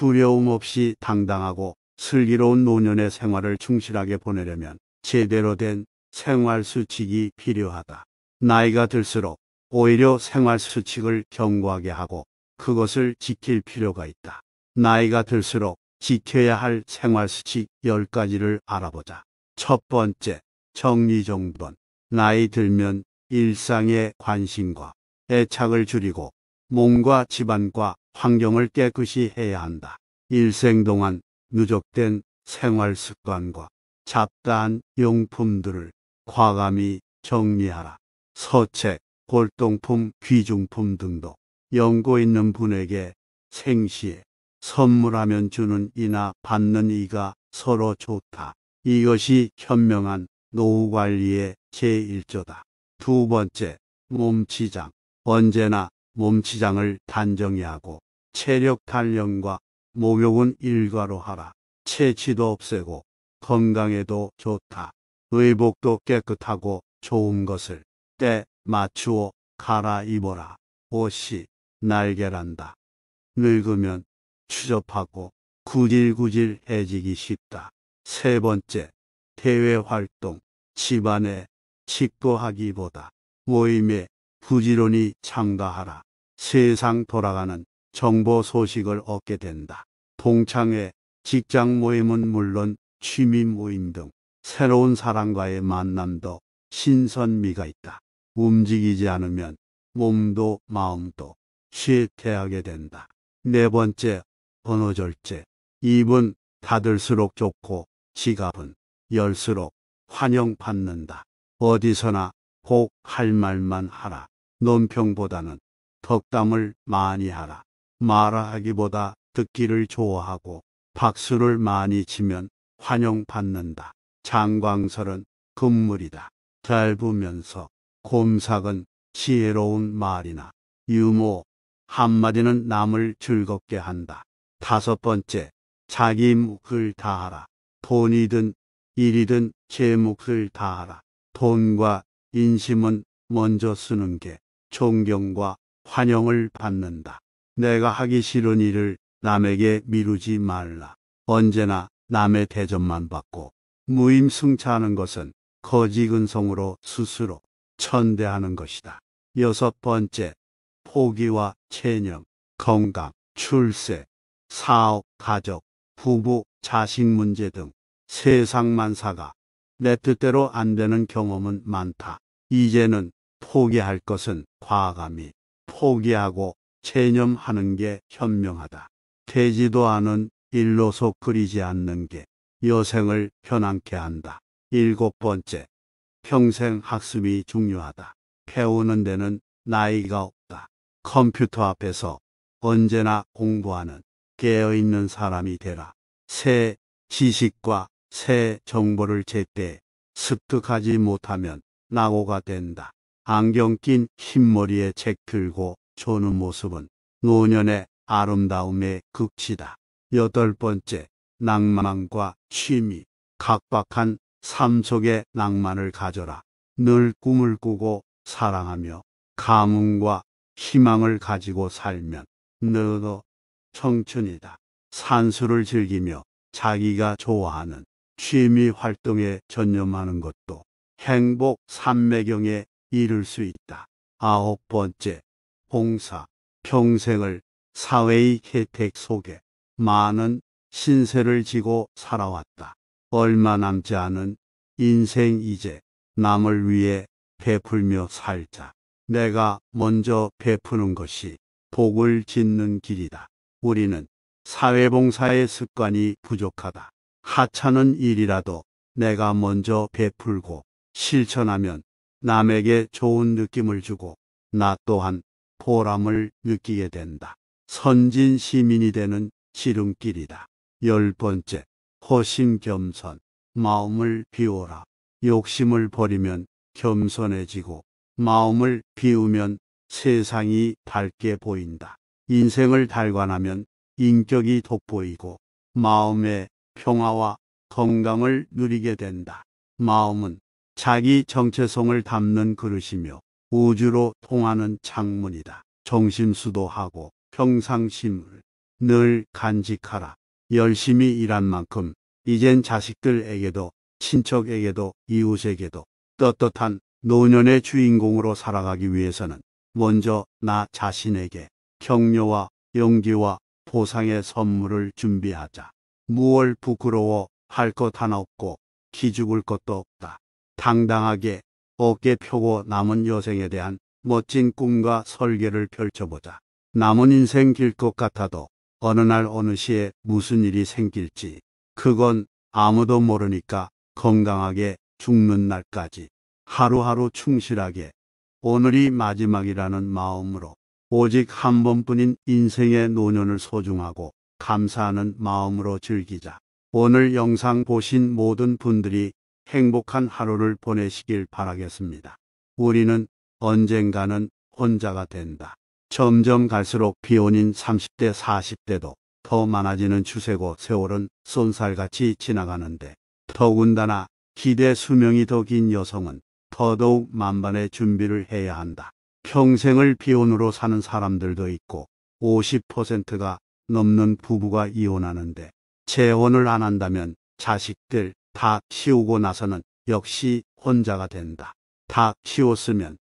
두려움 없이 당당하고 슬기로운 노년의 생활을 충실하게 보내려면 제대로 된 생활 수칙이 필요하다. 나이가 들수록 오히려 생활 수칙을 견고하게 하고 그것을 지킬 필요가 있다. 나이가 들수록 지켜야 할 생활 수칙 10가지를 알아보자. 첫 번째, 정리정돈. 나이 들면 일상의 관심과 애착을 줄이고 몸과 집안과 환경을 깨끗이 해야 한다. 일생 동안 누적된 생활 습관과 잡다한 용품들을 과감히 정리하라. 서책, 골동품, 귀중품 등도 연고 있는 분에게 생시에 선물하면 주는 이나 받는 이가 서로 좋다. 이것이 현명한 노후 관리의 제1조다. 두 번째, 몸치장. 언제나 몸치장을 단정히 하고 체력 단련과 목욕은 일과로 하라. 체취도 없애고 건강에도 좋다. 의복도 깨끗하고 좋은 것을 때 맞추어 갈아입어라. 옷이 날개란다. 늙으면 추접하고 구질구질해지기 쉽다. 세 번째, 대외활동, 집안에 직도하기보다 모임에 부지런히 참가하라. 세상 돌아가는 정보 소식을 얻게 된다. 동창회, 직장 모임은 물론 취미 모임 등 새로운 사람과의 만남도 신선미가 있다. 움직이지 않으면 몸도 마음도 쇠퇴하게 된다. 네 번째, 번호절제. 입은 닫을수록 좋고 지갑은 열수록 환영받는다. 어디서나 꼭할 말만 하라. 논평보다는 덕담을 많이 하라. 말 하기보다 듣기를 좋아하고 박수를 많이 치면 환영받는다. 장광설은 금물이다. 짧으면서 곰삭은 지혜로운 말이나 유모 한마디는 남을 즐겁게 한다. 다섯 번째, 자기 몫을 다하라. 돈이든 일이든 제 몫을 다하라. 돈과 인심은 먼저 쓰는 게 존경과 환영을 받는다. 내가 하기 싫은 일을 남에게 미루지 말라. 언제나 남의 대접만 받고 무임승차하는 것은 거지근성으로 스스로 천대하는 것이다. 여섯 번째, 포기와 체념, 건강, 출세, 사업, 가족, 부부, 자식 문제 등 세상 만사가 내 뜻대로 안 되는 경험은 많다. 이제는 포기할 것은 과감히 포기하고 체념하는 게 현명하다. 되지도 않은 일로서 그리지 않는 게 여생을 편안케 한다. 일곱 번째, 평생 학습이 중요하다. 배우는 데는 나이가 없다. 컴퓨터 앞에서 언제나 공부하는 깨어있는 사람이 되라. 새 지식과 새 정보를 제때 습득하지 못하면 낙오가 된다. 안경 낀 흰머리에 책 들고 조는 모습은 노년의 아름다움의 극치다. 여덟 번째, 낭만과 취미. 각박한 삶 속의 낭만을 가져라. 늘 꿈을 꾸고 사랑하며 가흥과 희망을 가지고 살면 너너 청춘이다. 산수를 즐기며 자기가 좋아하는 취미 활동에 전념하는 것도 행복 삼매경의 이룰 수 있다. 아홉 번째, 봉사. 평생을 사회의 혜택 속에 많은 신세를 지고 살아왔다. 얼마 남지 않은 인생 이제 남을 위해 베풀며 살자. 내가 먼저 베푸는 것이 복을 짓는 길이다. 우리는 사회봉사의 습관이 부족하다. 하찮은 일이라도 내가 먼저 베풀고 실천하면 남에게 좋은 느낌을 주고 나 또한 보람을 느끼게 된다. 선진 시민이 되는 지름길이다. 열 번째, 허심 겸손. 마음을 비워라. 욕심을 버리면 겸손해지고 마음을 비우면 세상이 밝게 보인다. 인생을 달관하면 인격이 돋보이고 마음의 평화와 건강을 누리게 된다. 마음은 자기 정체성을 담는 그릇이며 우주로 통하는 창문이다. 정심수도하고 평상심을 늘 간직하라. 열심히 일한 만큼 이젠 자식들에게도 친척에게도 이웃에게도 떳떳한 노년의 주인공으로 살아가기 위해서는 먼저 나 자신에게 격려와 용기와 보상의 선물을 준비하자. 무얼 부끄러워 할 것 하나 없고 기죽을 것도 없다. 당당하게 어깨 펴고 남은 여생에 대한 멋진 꿈과 설계를 펼쳐보자. 남은 인생 길 것 같아도 어느 날 어느 시에 무슨 일이 생길지 그건 아무도 모르니까 건강하게 죽는 날까지 하루하루 충실하게 오늘이 마지막이라는 마음으로 오직 한 번뿐인 인생의 노년을 소중하고 감사하는 마음으로 즐기자. 오늘 영상 보신 모든 분들이 행복한 하루를 보내시길 바라겠습니다. 우리는 언젠가는 혼자가 된다. 점점 갈수록 비혼인 30대, 40대도 더 많아지는 추세고 세월은 쏜살같이 지나가는데 더군다나 기대 수명이 더 긴 여성은 더더욱 만반의 준비를 해야 한다. 평생을 비혼으로 사는 사람들도 있고 50%가 넘는 부부가 이혼하는데 재혼을 안 한다면 자식들, 다 치우고 나서는 역시 혼자가 된다. 다 치웠으면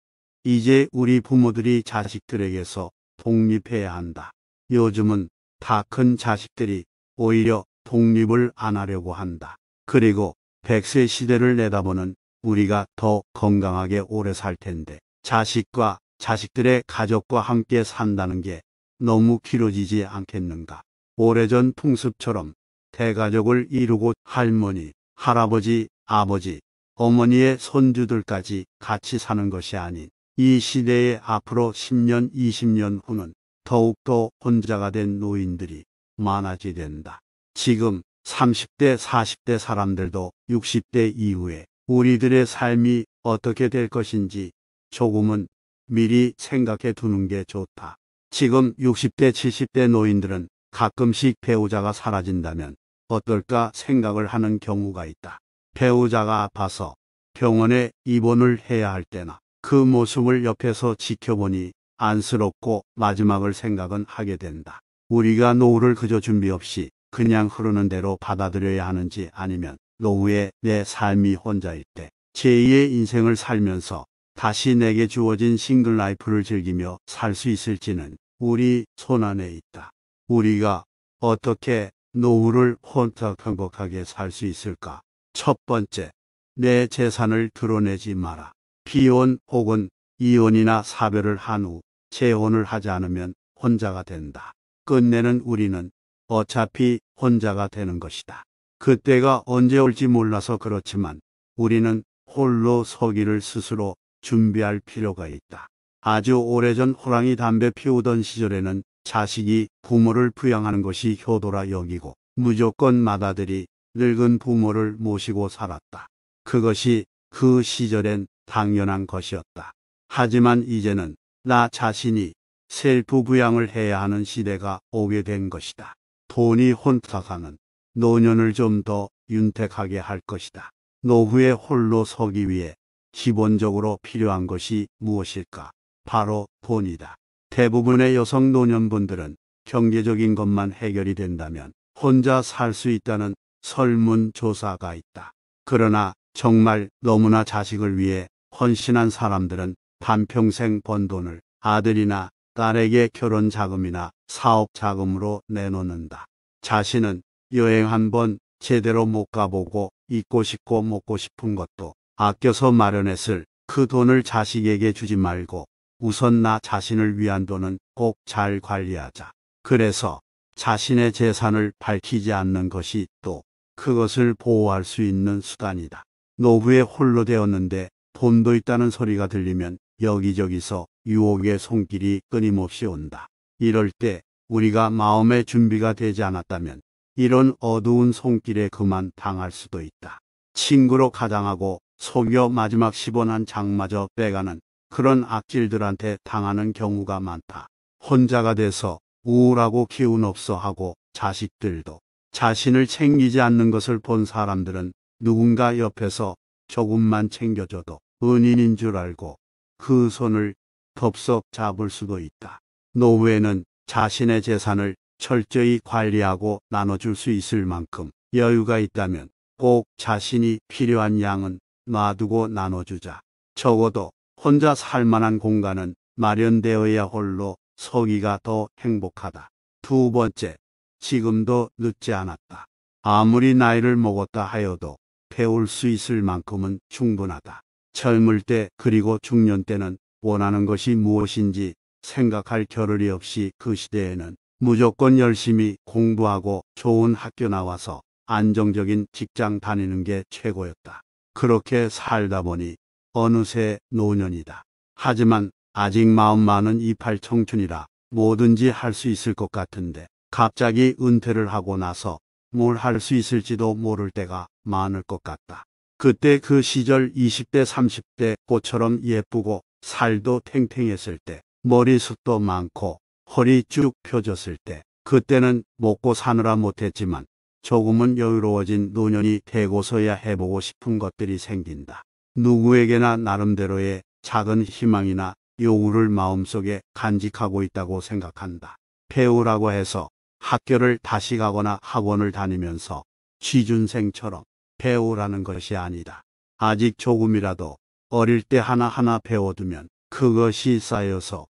이제 우리 부모들이 자식들에게서 독립해야 한다. 요즘은 다 큰 자식들이 오히려 독립을 안 하려고 한다. 그리고 백세 시대를 내다보는 우리가 더 건강하게 오래 살 텐데 자식과 자식들의 가족과 함께 산다는 게 너무 길어지지 않겠는가. 오래전 풍습처럼 대가족을 이루고 할머니, 할아버지, 아버지, 어머니의 손주들까지 같이 사는 것이 아닌 이 시대의 앞으로 10년, 20년 후는 더욱더 혼자가 된 노인들이 많아지 된다. 지금 30대, 40대 사람들도 60대 이후에 우리들의 삶이 어떻게 될 것인지 조금은 미리 생각해 두는 게 좋다. 지금 60대, 70대 노인들은 가끔씩 배우자가 사라진다면 어떨까 생각을 하는 경우가 있다. 배우자가 아파서 병원에 입원을 해야 할 때나 그 모습을 옆에서 지켜보니 안쓰럽고 마지막을 생각은 하게 된다. 우리가 노후를 그저 준비 없이 그냥 흐르는 대로 받아들여야 하는지 아니면 노후에 내 삶이 혼자일 때 제2의 인생을 살면서 다시 내게 주어진 싱글 라이프를 즐기며 살 수 있을지는 우리 손안에 있다. 우리가 어떻게 노후를 혼탁 한복하게살 수 있을까? 첫 번째, 내 재산을 드러내지 마라. 비혼 혹은 이혼이나 사별을 한 후 재혼을 하지 않으면 혼자가 된다. 끝내는 우리는 어차피 혼자가 되는 것이다. 그때가 언제 올지 몰라서 그렇지만 우리는 홀로 서기를 스스로 준비할 필요가 있다. 아주 오래전 호랑이 담배 피우던 시절에는 자식이 부모를 부양하는 것이 효도라 여기고 무조건 맏아들이 늙은 부모를 모시고 살았다. 그것이 그 시절엔 당연한 것이었다. 하지만 이제는 나 자신이 셀프 부양을 해야 하는 시대가 오게 된 것이다. 돈이 혼탁하는 노년을 좀 더 윤택하게 할 것이다. 노후에 홀로 서기 위해 기본적으로 필요한 것이 무엇일까? 바로 돈이다. 대부분의 여성 노년분들은 경제적인 것만 해결이 된다면 혼자 살 수 있다는 설문조사가 있다. 그러나 정말 너무나 자식을 위해 헌신한 사람들은 반평생 번 돈을 아들이나 딸에게 결혼 자금이나 사업 자금으로 내놓는다. 자신은 여행 한번 제대로 못 가보고 잊고 싶고 먹고 싶은 것도 아껴서 마련했을 그 돈을 자식에게 주지 말고 우선 나 자신을 위한 돈은 꼭 잘 관리하자. 그래서 자신의 재산을 밝히지 않는 것이 또 그것을 보호할 수 있는 수단이다. 노부에 홀로 되었는데 돈도 있다는 소리가 들리면 여기저기서 유혹의 손길이 끊임없이 온다. 이럴 때 우리가 마음의 준비가 되지 않았다면 이런 어두운 손길에 그만 당할 수도 있다. 친구로 가장하고 속여 마지막 10원 한 장마저 빼가는 그런 악질들한테 당하는 경우가 많다. 혼자가 돼서 우울하고 기운 없어 하고 자식들도 자신을 챙기지 않는 것을 본 사람들은 누군가 옆에서 조금만 챙겨줘도 은인인 줄 알고 그 손을 덥석 잡을 수도 있다. 노후에는 자신의 재산을 철저히 관리하고 나눠줄 수 있을 만큼 여유가 있다면 꼭 자신이 필요한 양은 놔두고 나눠주자. 적어도 혼자 살만한 공간은 마련되어야 홀로 서기가 더 행복하다. 두 번째, 지금도 늦지 않았다. 아무리 나이를 먹었다 하여도 배울 수 있을 만큼은 충분하다. 젊을 때 그리고 중년 때는 원하는 것이 무엇인지 생각할 겨를이 없이 그 시대에는 무조건 열심히 공부하고 좋은 학교 나와서 안정적인 직장 다니는 게 최고였다. 그렇게 살다 보니 어느새 노년이다. 하지만 아직 마음많은 이팔 청춘이라 뭐든지 할 수 있을 것 같은데 갑자기 은퇴를 하고 나서 뭘 할 수 있을지도 모를 때가 많을 것 같다. 그때 그 시절 20대 30대 꽃처럼 예쁘고 살도 탱탱했을 때 머리숱도 많고 허리 쭉 펴졌을 때 그때는 먹고 사느라 못했지만 조금은 여유로워진 노년이 되고서야 해보고 싶은 것들이 생긴다. 누구에게나 나름대로의 작은 희망이나 요구를 마음속에 간직하고 있다고 생각한다. 배우라고 해서 학교를 다시 가거나 학원을 다니면서 취준생처럼 배우라는 것이 아니다. 아직 조금이라도 어릴 때 하나하나 배워두면 그것이 쌓여서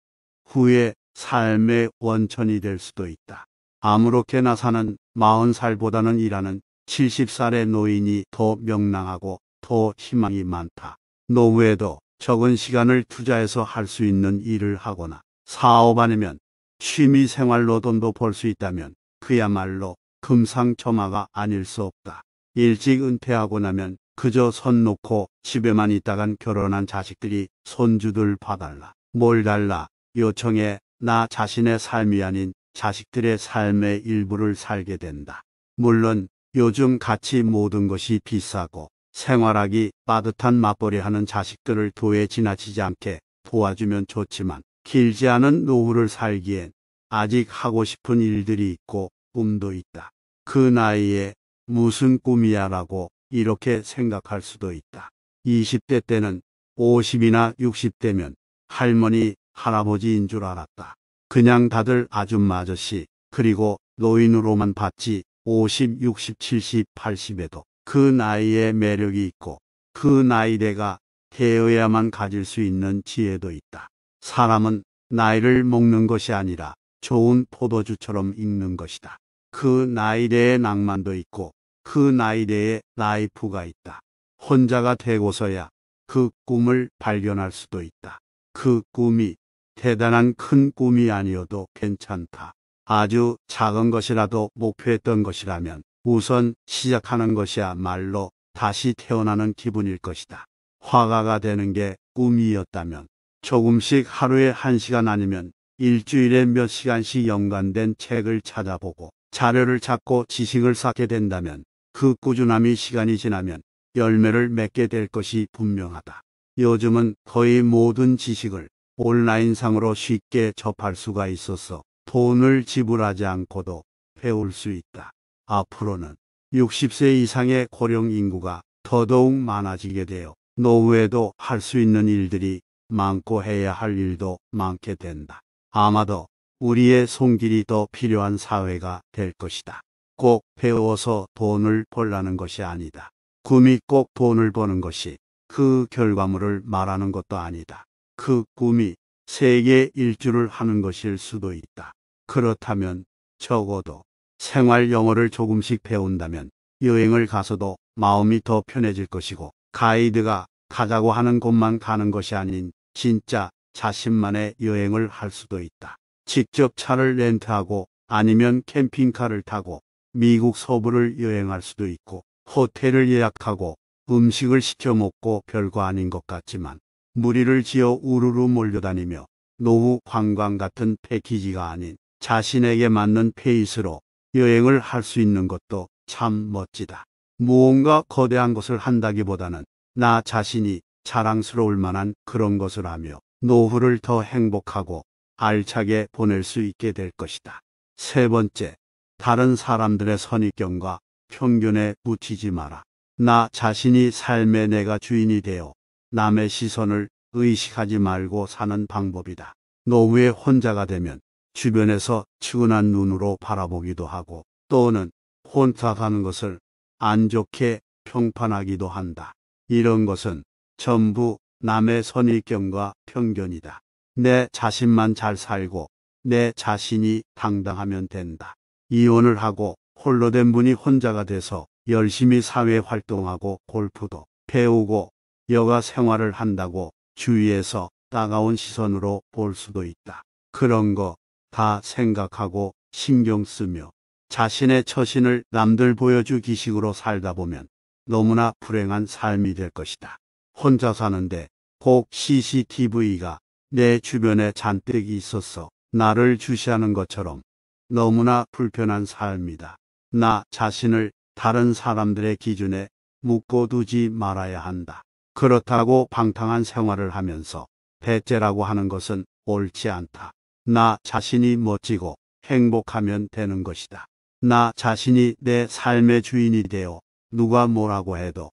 후에 삶의 원천이 될 수도 있다. 아무렇게나 사는 40살보다는 일하는 70살의 노인이 더 명랑하고 더 희망이 많다. 노후에도 적은 시간을 투자해서 할 수 있는 일을 하거나 사업 아니면 취미 생활로 돈도 벌 수 있다면 그야말로 금상첨화가 아닐 수 없다. 일찍 은퇴하고 나면 그저 손 놓고 집에만 있다간 결혼한 자식들이 손주들 봐달라. 뭘 달라. 요청해 나 자신의 삶이 아닌 자식들의 삶의 일부를 살게 된다. 물론 요즘 같이 모든 것이 비싸고 생활하기 빠듯한 맞벌이 하는 자식들을 도에 지나치지 않게 도와주면 좋지만 길지 않은 노후를 살기엔 아직 하고 싶은 일들이 있고 꿈도 있다. 그 나이에 무슨 꿈이야 라고 이렇게 생각할 수도 있다. 20대 때는 50이나 60대면 할머니, 할아버지인 줄 알았다. 그냥 다들 아줌마 아저씨 그리고 노인으로만 봤지 50, 60, 70, 80에도 그 나이에 매력이 있고 그 나이대가 되어야만 가질 수 있는 지혜도 있다. 사람은 나이를 먹는 것이 아니라 좋은 포도주처럼 익는 것이다. 그 나이대의 낭만도 있고 그 나이대의 라이프가 있다. 혼자가 되고서야 그 꿈을 발견할 수도 있다. 그 꿈이 대단한 큰 꿈이 아니어도 괜찮다. 아주 작은 것이라도 목표했던 것이라면 우선 시작하는 것이야말로 다시 태어나는 기분일 것이다. 화가가 되는 게 꿈이었다면 조금씩 하루에 한시간 아니면 일주일에 몇 시간씩 연관된 책을 찾아보고 자료를 찾고 지식을 쌓게 된다면 그 꾸준함이 시간이 지나면 열매를 맺게 될 것이 분명하다. 요즘은 거의 모든 지식을 온라인상으로 쉽게 접할 수가 있어서 돈을 지불하지 않고도 배울 수 있다. 앞으로는 60세 이상의 고령 인구가 더더욱 많아지게 되어 노후에도 할 수 있는 일들이 많고 해야 할 일도 많게 된다. 아마도 우리의 손길이 더 필요한 사회가 될 것이다. 꼭 배워서 돈을 벌라는 것이 아니다. 꿈이 꼭 돈을 버는 것이 그 결과물을 말하는 것도 아니다. 그 꿈이 세계 일주를 하는 것일 수도 있다. 그렇다면 적어도 생활 영어를 조금씩 배운다면 여행을 가서도 마음이 더 편해질 것이고 가이드가 가자고 하는 곳만 가는 것이 아닌 진짜 자신만의 여행을 할 수도 있다. 직접 차를 렌트하고 아니면 캠핑카를 타고 미국 서부를 여행할 수도 있고 호텔을 예약하고 음식을 시켜 먹고 별거 아닌 것 같지만 무리를 지어 우르르 몰려다니며 노후 관광 같은 패키지가 아닌 자신에게 맞는 페이스로 여행을 할 수 있는 것도 참 멋지다. 무언가 거대한 것을 한다기보다는 나 자신이 자랑스러울 만한 그런 것을 하며 노후를 더 행복하고 알차게 보낼 수 있게 될 것이다. 세 번째, 다른 사람들의 선입견과 편견에 묻히지 마라. 나 자신이 삶의 내가 주인이 되어 남의 시선을 의식하지 말고 사는 방법이다. 노후에 혼자가 되면 주변에서 치근한 눈으로 바라보기도 하고 또는 혼자 가는 것을 안 좋게 평판하기도 한다. 이런 것은 전부 남의 선입견과 편견이다. 내 자신만 잘 살고 내 자신이 당당하면 된다. 이혼을 하고 홀로 된 분이 혼자가 돼서 열심히 사회 활동하고 골프도 배우고 여가 생활을 한다고 주위에서 따가운 시선으로 볼 수도 있다. 그런 거다 생각하고 신경 쓰며 자신의 처신을 남들 보여주기식으로 살다 보면 너무나 불행한 삶이 될 것이다. 혼자 사는데 혹 CCTV가 내 주변에 잔뜩 있어서 나를 주시하는 것처럼 너무나 불편한 삶이다. 나 자신을 다른 사람들의 기준에 묶어두지 말아야 한다. 그렇다고 방탕한 생활을 하면서 배째라고 하는 것은 옳지 않다. 나 자신이 멋지고 행복하면 되는 것이다. 나 자신이 내 삶의 주인이 되어 누가 뭐라고 해도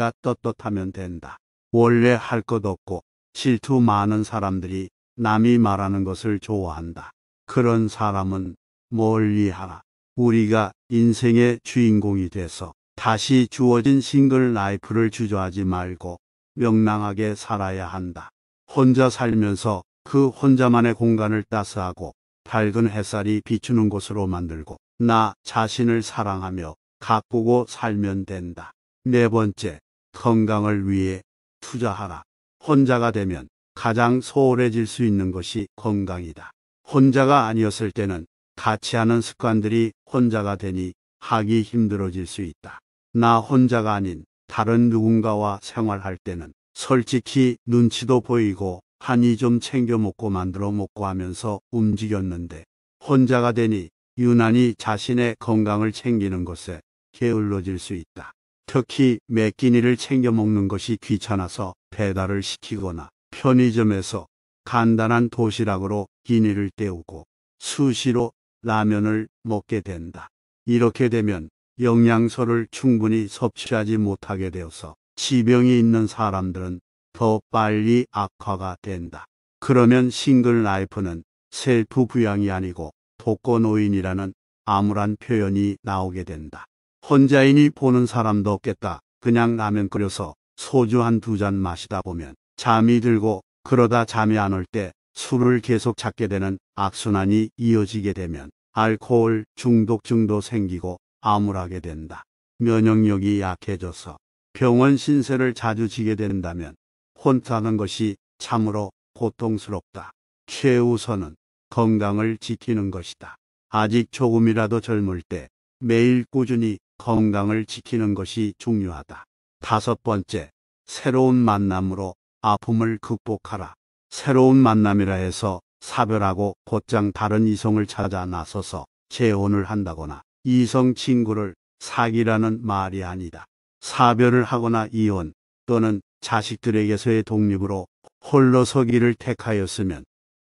내가 떳떳하면 된다. 원래 할 것 없고 질투 많은 사람들이 남이 말하는 것을 좋아한다. 그런 사람은 멀리 하라. 우리가 인생의 주인공이 돼서 다시 주어진 싱글 라이프를 주저하지 말고 명랑하게 살아야 한다. 혼자 살면서 그 혼자만의 공간을 따스하고 밝은 햇살이 비추는 곳으로 만들고 나 자신을 사랑하며 가꾸고 살면 된다. 네 번째, 건강을 위해 투자하라. 혼자가 되면 가장 소홀해질 수 있는 것이 건강이다. 혼자가 아니었을 때는 같이 하는 습관들이 혼자가 되니 하기 힘들어질 수 있다. 나 혼자가 아닌 다른 누군가와 생활할 때는 솔직히 눈치도 보이고 한이 좀 챙겨 먹고 만들어 먹고 하면서 움직였는데 혼자가 되니 유난히 자신의 건강을 챙기는 것에 게을러질 수 있다. 특히 매끼니를 챙겨 먹는 것이 귀찮아서 배달을 시키거나 편의점에서 간단한 도시락으로 끼니를 때우고 수시로 라면을 먹게 된다. 이렇게 되면 영양소를 충분히 섭취하지 못하게 되어서 지병이 있는 사람들은 더 빨리 악화가 된다. 그러면 싱글 라이프는 셀프 부양이 아니고 독거노인이라는 암울한 표현이 나오게 된다. 혼자인이 보는 사람도 없겠다. 그냥 라면 끓여서 소주 한 두 잔 마시다 보면 잠이 들고 그러다 잠이 안 올 때 술을 계속 찾게 되는 악순환이 이어지게 되면 알코올 중독증도 생기고 암울하게 된다. 면역력이 약해져서 병원 신세를 자주 지게 된다면 혼자는 것이 참으로 고통스럽다. 최우선은 건강을 지키는 것이다. 아직 조금이라도 젊을 때 매일 꾸준히 건강을 지키는 것이 중요하다. 다섯 번째, 새로운 만남으로 아픔을 극복하라. 새로운 만남이라 해서 사별하고 곧장 다른 이성을 찾아 나서서 재혼을 한다거나 이성 친구를 사귀라는 말이 아니다. 사별을 하거나 이혼 또는 자식들에게서의 독립으로 홀로 서기를 택하였으면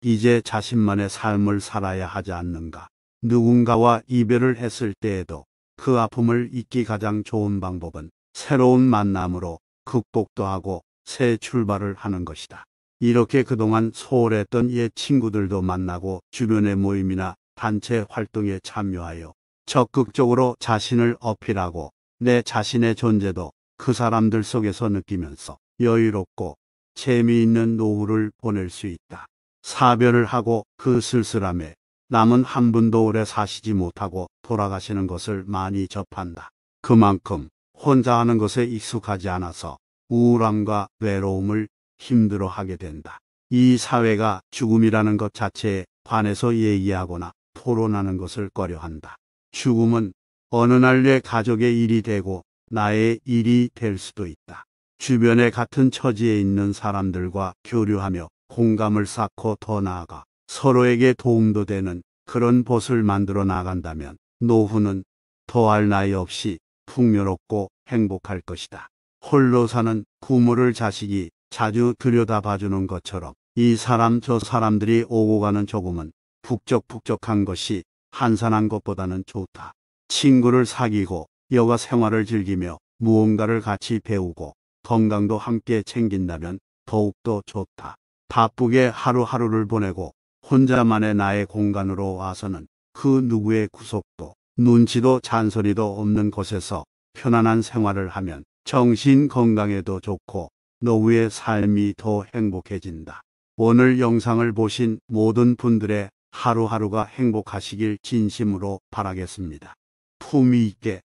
이제 자신만의 삶을 살아야 하지 않는가. 누군가와 이별을 했을 때에도 그 아픔을 잊기 가장 좋은 방법은 새로운 만남으로 극복도 하고 새 출발을 하는 것이다. 이렇게 그동안 소홀했던 옛 친구들도 만나고 주변의 모임이나 단체 활동에 참여하여 적극적으로 자신을 어필하고 내 자신의 존재도 그 사람들 속에서 느끼면서 여유롭고 재미있는 노후를 보낼 수 있다. 사별을 하고 그 쓸쓸함에 남은 한 분도 오래 사시지 못하고 돌아가시는 것을 많이 접한다. 그만큼 혼자 하는 것에 익숙하지 않아서 우울함과 외로움을 힘들어하게 된다. 이 사회가 죽음이라는 것 자체에 관해서 얘기하거나 토론하는 것을 꺼려한다. 죽음은 어느 날 내 가족의 일이 되고 나의 일이 될 수도 있다. 주변에 같은 처지에 있는 사람들과 교류하며 공감을 쌓고 더 나아가 서로에게 도움도 되는 그런 벗을 만들어 나간다면 노후는 더할 나위 없이 풍요롭고 행복할 것이다. 홀로 사는 부모를 자식이 자주 들여다봐주는 것처럼 이 사람 저 사람들이 오고 가는 조금은 북적북적한 것이 한산한 것보다는 좋다. 친구를 사귀고 여가 생활을 즐기며 무언가를 같이 배우고 건강도 함께 챙긴다면 더욱더 좋다. 바쁘게 하루하루를 보내고 혼자만의 나의 공간으로 와서는 그 누구의 구속도 눈치도 잔소리도 없는 곳에서 편안한 생활을 하면 정신 건강에도 좋고 노후의 삶이 더 행복해진다. 오늘 영상을 보신 모든 분들의 하루하루가 행복하시길 진심으로 바라겠습니다. 품위 있게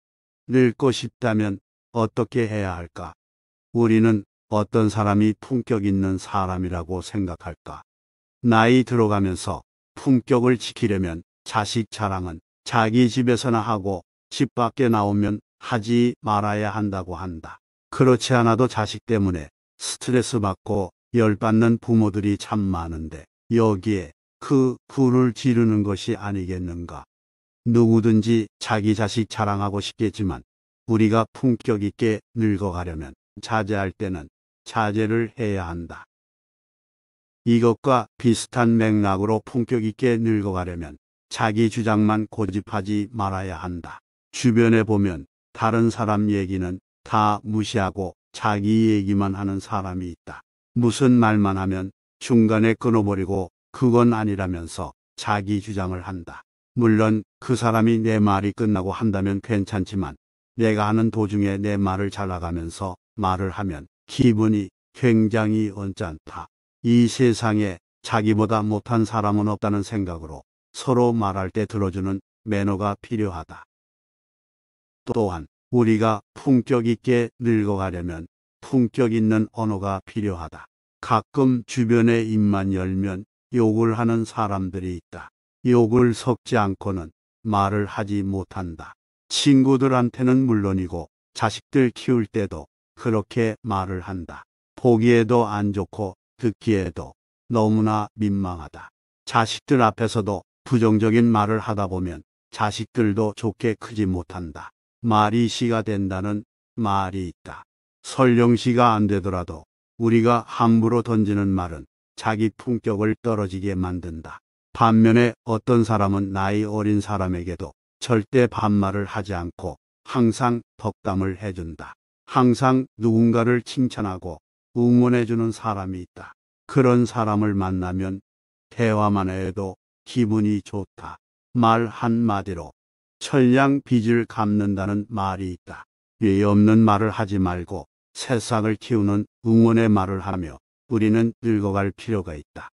늙고 싶다면 어떻게 해야 할까? 우리는 어떤 사람이 품격 있는 사람이라고 생각할까? 나이 들어가면서 품격을 지키려면 자식 자랑은 자기 집에서나 하고 집 밖에 나오면 하지 말아야 한다고 한다. 그렇지 않아도 자식 때문에 스트레스 받고 열받는 부모들이 참 많은데 여기에 그 불을 지르는 것이 아니겠는가. 누구든지 자기 자식 자랑하고 싶겠지만 우리가 품격 있게 늙어가려면 자제할 때는 자제를 해야 한다. 이것과 비슷한 맥락으로 품격 있게 늙어가려면 자기 주장만 고집하지 말아야 한다. 주변에 보면 다른 사람 얘기는 다 무시하고 자기 얘기만 하는 사람이 있다. 무슨 말만 하면 중간에 끊어버리고 그건 아니라면서 자기 주장을 한다. 물론 그 사람이 내 말이 끝나고 한다면 괜찮지만 내가 하는 도중에 내 말을 잘나가면서 말을 하면 기분이 굉장히 언짢다. 이 세상에 자기보다 못한 사람은 없다는 생각으로 서로 말할 때 들어주는 매너가 필요하다. 또한 우리가 품격 있게 늙어가려면 품격 있는 언어가 필요하다. 가끔 주변의 입만 열면 욕을 하는 사람들이 있다. 욕을 섞지 않고는 말을 하지 못한다. 친구들한테는 물론이고 자식들 키울 때도 그렇게 말을 한다. 보기에도 안 좋고 듣기에도 너무나 민망하다. 자식들 앞에서도 부정적인 말을 하다 보면 자식들도 좋게 크지 못한다. 말이 시가 된다는 말이 있다. 설령 시가 안 되더라도 우리가 함부로 던지는 말은 자기 품격을 떨어지게 만든다. 반면에 어떤 사람은 나이 어린 사람에게도 절대 반말을 하지 않고 항상 덕담을 해준다. 항상 누군가를 칭찬하고 응원해주는 사람이 있다. 그런 사람을 만나면 대화만 해도 기분이 좋다. 말 한마디로 천량 빚을 갚는다는 말이 있다. 예 없는 말을 하지 말고 새싹을 키우는 응원의 말을 하며 우리는 늙어갈 필요가 있다.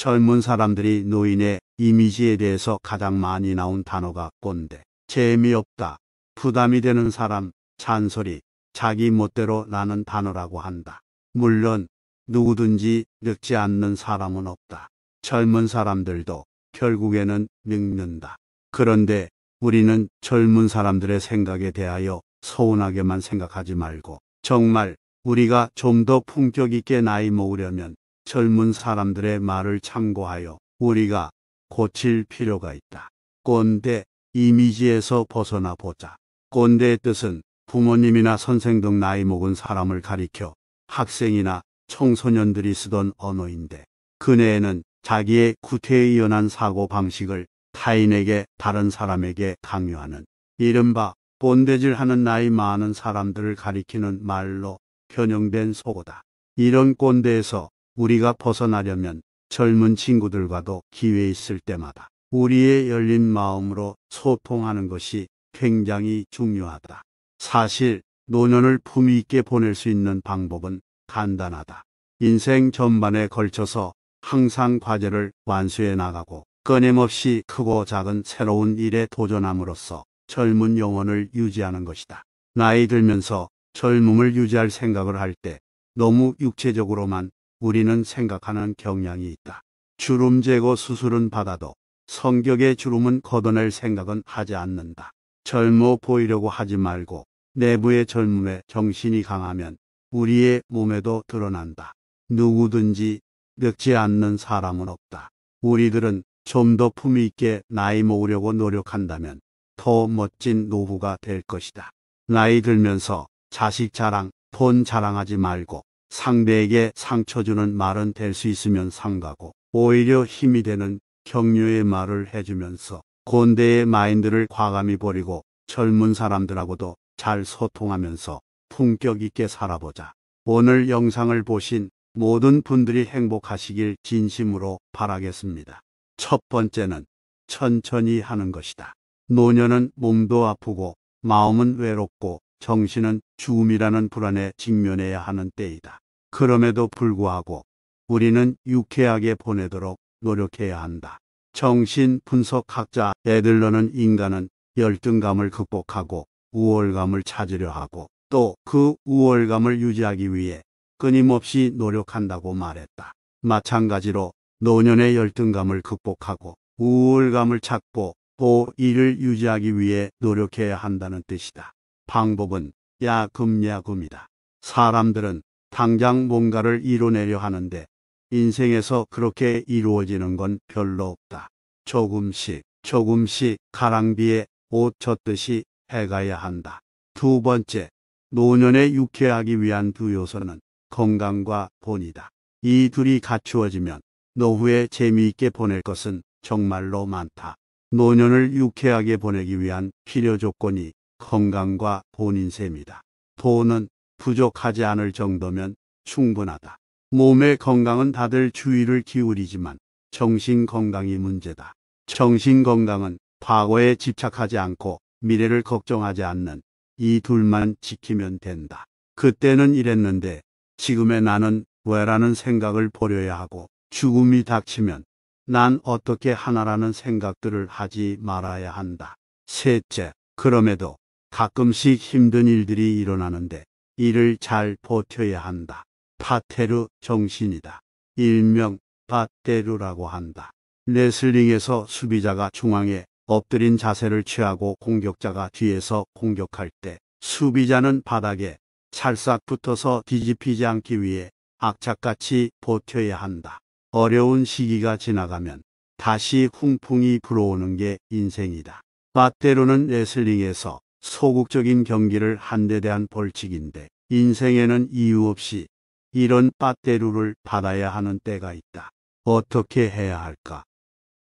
젊은 사람들이 노인의 이미지에 대해서 가장 많이 나온 단어가 꼰대, 재미없다, 부담이 되는 사람, 잔소리, 자기 멋대로 라는 단어라고 한다. 물론 누구든지 늙지 않는 사람은 없다. 젊은 사람들도 결국에는 늙는다. 그런데 우리는 젊은 사람들의 생각에 대하여 서운하게만 생각하지 말고 정말 우리가 좀 더 품격 있게 나이 먹으려면 젊은 사람들의 말을 참고하여 우리가 고칠 필요가 있다. 꼰대 이미지에서 벗어나 보자. 꼰대의 뜻은 부모님이나 선생 등 나이 먹은 사람을 가리켜 학생이나 청소년들이 쓰던 언어인데 그네에는 자기의 구태에 의연한 사고 방식을 타인에게 다른 사람에게 강요하는 이른바 꼰대질하는 나이 많은 사람들을 가리키는 말로 변형된 속어다. 이런 꼰대에서 우리가 벗어나려면 젊은 친구들과도 기회 있을 때마다 우리의 열린 마음으로 소통하는 것이 굉장히 중요하다. 사실 노년을 품위 있게 보낼 수 있는 방법은 간단하다. 인생 전반에 걸쳐서 항상 과제를 완수해 나가고 끊임없이 크고 작은 새로운 일에 도전함으로써 젊은 영혼을 유지하는 것이다. 나이 들면서 젊음을 유지할 생각을 할 때 너무 육체적으로만 우리는 생각하는 경향이 있다. 주름 제거 수술은 받아도 성격의 주름은 걷어낼 생각은 하지 않는다. 젊어 보이려고 하지 말고 내부의 젊음에 정신이 강하면 우리의 몸에도 드러난다. 누구든지 늙지 않는 사람은 없다. 우리들은 좀 더 품위 있게 나이 모으려고 노력한다면 더 멋진 노후가 될 것이다. 나이 들면서 자식 자랑, 돈 자랑하지 말고 상대에게 상처 주는 말은 될 수 있으면 상가고 오히려 힘이 되는 격려의 말을 해주면서 곤대의 마인드를 과감히 버리고 젊은 사람들하고도 잘 소통하면서 품격 있게 살아보자. 오늘 영상을 보신 모든 분들이 행복하시길 진심으로 바라겠습니다. 첫 번째는 천천히 하는 것이다. 노년은 몸도 아프고 마음은 외롭고 정신은 죽음이라는 불안에 직면해야 하는 때이다. 그럼에도 불구하고 우리는 유쾌하게 보내도록 노력해야 한다. 정신 분석학자 에들러는 인간은 열등감을 극복하고 우월감을 찾으려 하고 또 그 우월감을 유지하기 위해 끊임없이 노력한다고 말했다. 마찬가지로 노년의 열등감을 극복하고 우월감을 찾고 또 이를 유지하기 위해 노력해야 한다는 뜻이다. 방법은 야금야금이다. 사람들은 당장 뭔가를 이뤄내려 하는데 인생에서 그렇게 이루어지는 건 별로 없다. 조금씩 조금씩 가랑비에 옷 젖듯이 해가야 한다. 두 번째, 노년에 유쾌하기 위한 두 요소는 건강과 본이다. 이 둘이 갖추어지면 노후에 재미있게 보낼 것은 정말로 많다. 노년을 유쾌하게 보내기 위한 필요 조건이 건강과 본인세입니다 돈은 부족하지 않을 정도면 충분하다. 몸의 건강은 다들 주의를 기울이지만 정신 건강이 문제다. 정신 건강은 과거에 집착하지 않고 미래를 걱정하지 않는 이 둘만 지키면 된다. 그때는 이랬는데 지금의 나는 왜라는 생각을 버려야 하고 죽음이 닥치면 난 어떻게 하나라는 생각들을 하지 말아야 한다. 셋째, 그럼에도 가끔씩 힘든 일들이 일어나는데 이를 잘 버텨야 한다. 파테르 정신이다. 일명 파테르라고 한다. 레슬링에서 수비자가 중앙에 엎드린 자세를 취하고 공격자가 뒤에서 공격할 때 수비자는 바닥에 찰싹 붙어서 뒤집히지 않기 위해 악착같이 버텨야 한다. 어려운 시기가 지나가면 다시 훈풍이 불어오는 게 인생이다. 빠테로는 레슬링에서 소극적인 경기를 한 데 대한 벌칙인데 인생에는 이유 없이 이런 빠떼루를 받아야 하는 때가 있다. 어떻게 해야 할까?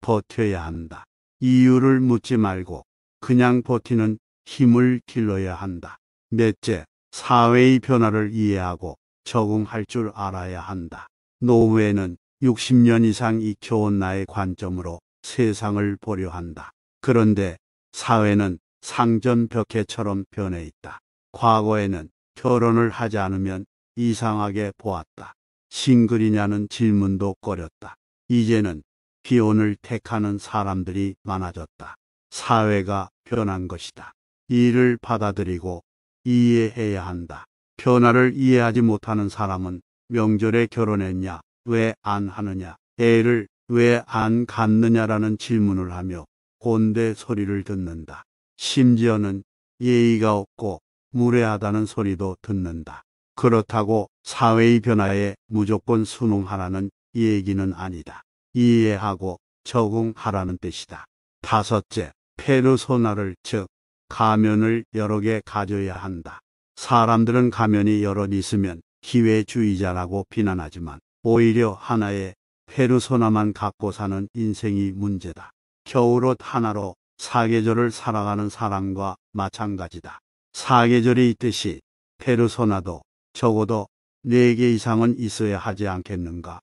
버텨야 한다. 이유를 묻지 말고 그냥 버티는 힘을 길러야 한다. 넷째, 사회의 변화를 이해하고 적응할 줄 알아야 한다. 노후에는 60년 이상 익혀온 나의 관점으로 세상을 보려 한다. 그런데 사회는 상전벽해처럼 변해 있다. 과거에는 결혼을 하지 않으면 이상하게 보았다. 싱글이냐는 질문도 꺼렸다. 이제는 비혼을 택하는 사람들이 많아졌다. 사회가 변한 것이다. 이를 받아들이고 이해해야 한다. 변화를 이해하지 못하는 사람은 명절에 결혼했냐, 왜 안 하느냐, 애를 왜 안 갖느냐라는 질문을 하며 곤대 소리를 듣는다. 심지어는 예의가 없고 무례하다는 소리도 듣는다. 그렇다고 사회의 변화에 무조건 순응하라는 얘기는 아니다. 이해하고 적응하라는 뜻이다. 다섯째, 페르소나를 즉 가면을 여러 개 가져야 한다. 사람들은 가면이 여러 있으면 기회주의자라고 비난하지만 오히려 하나의 페르소나만 갖고 사는 인생이 문제다. 겨울옷 하나로 사계절을 살아가는 사람과 마찬가지다. 사계절이있듯이 페르소나도 적어도 4개 이상은 있어야 하지 않겠는가.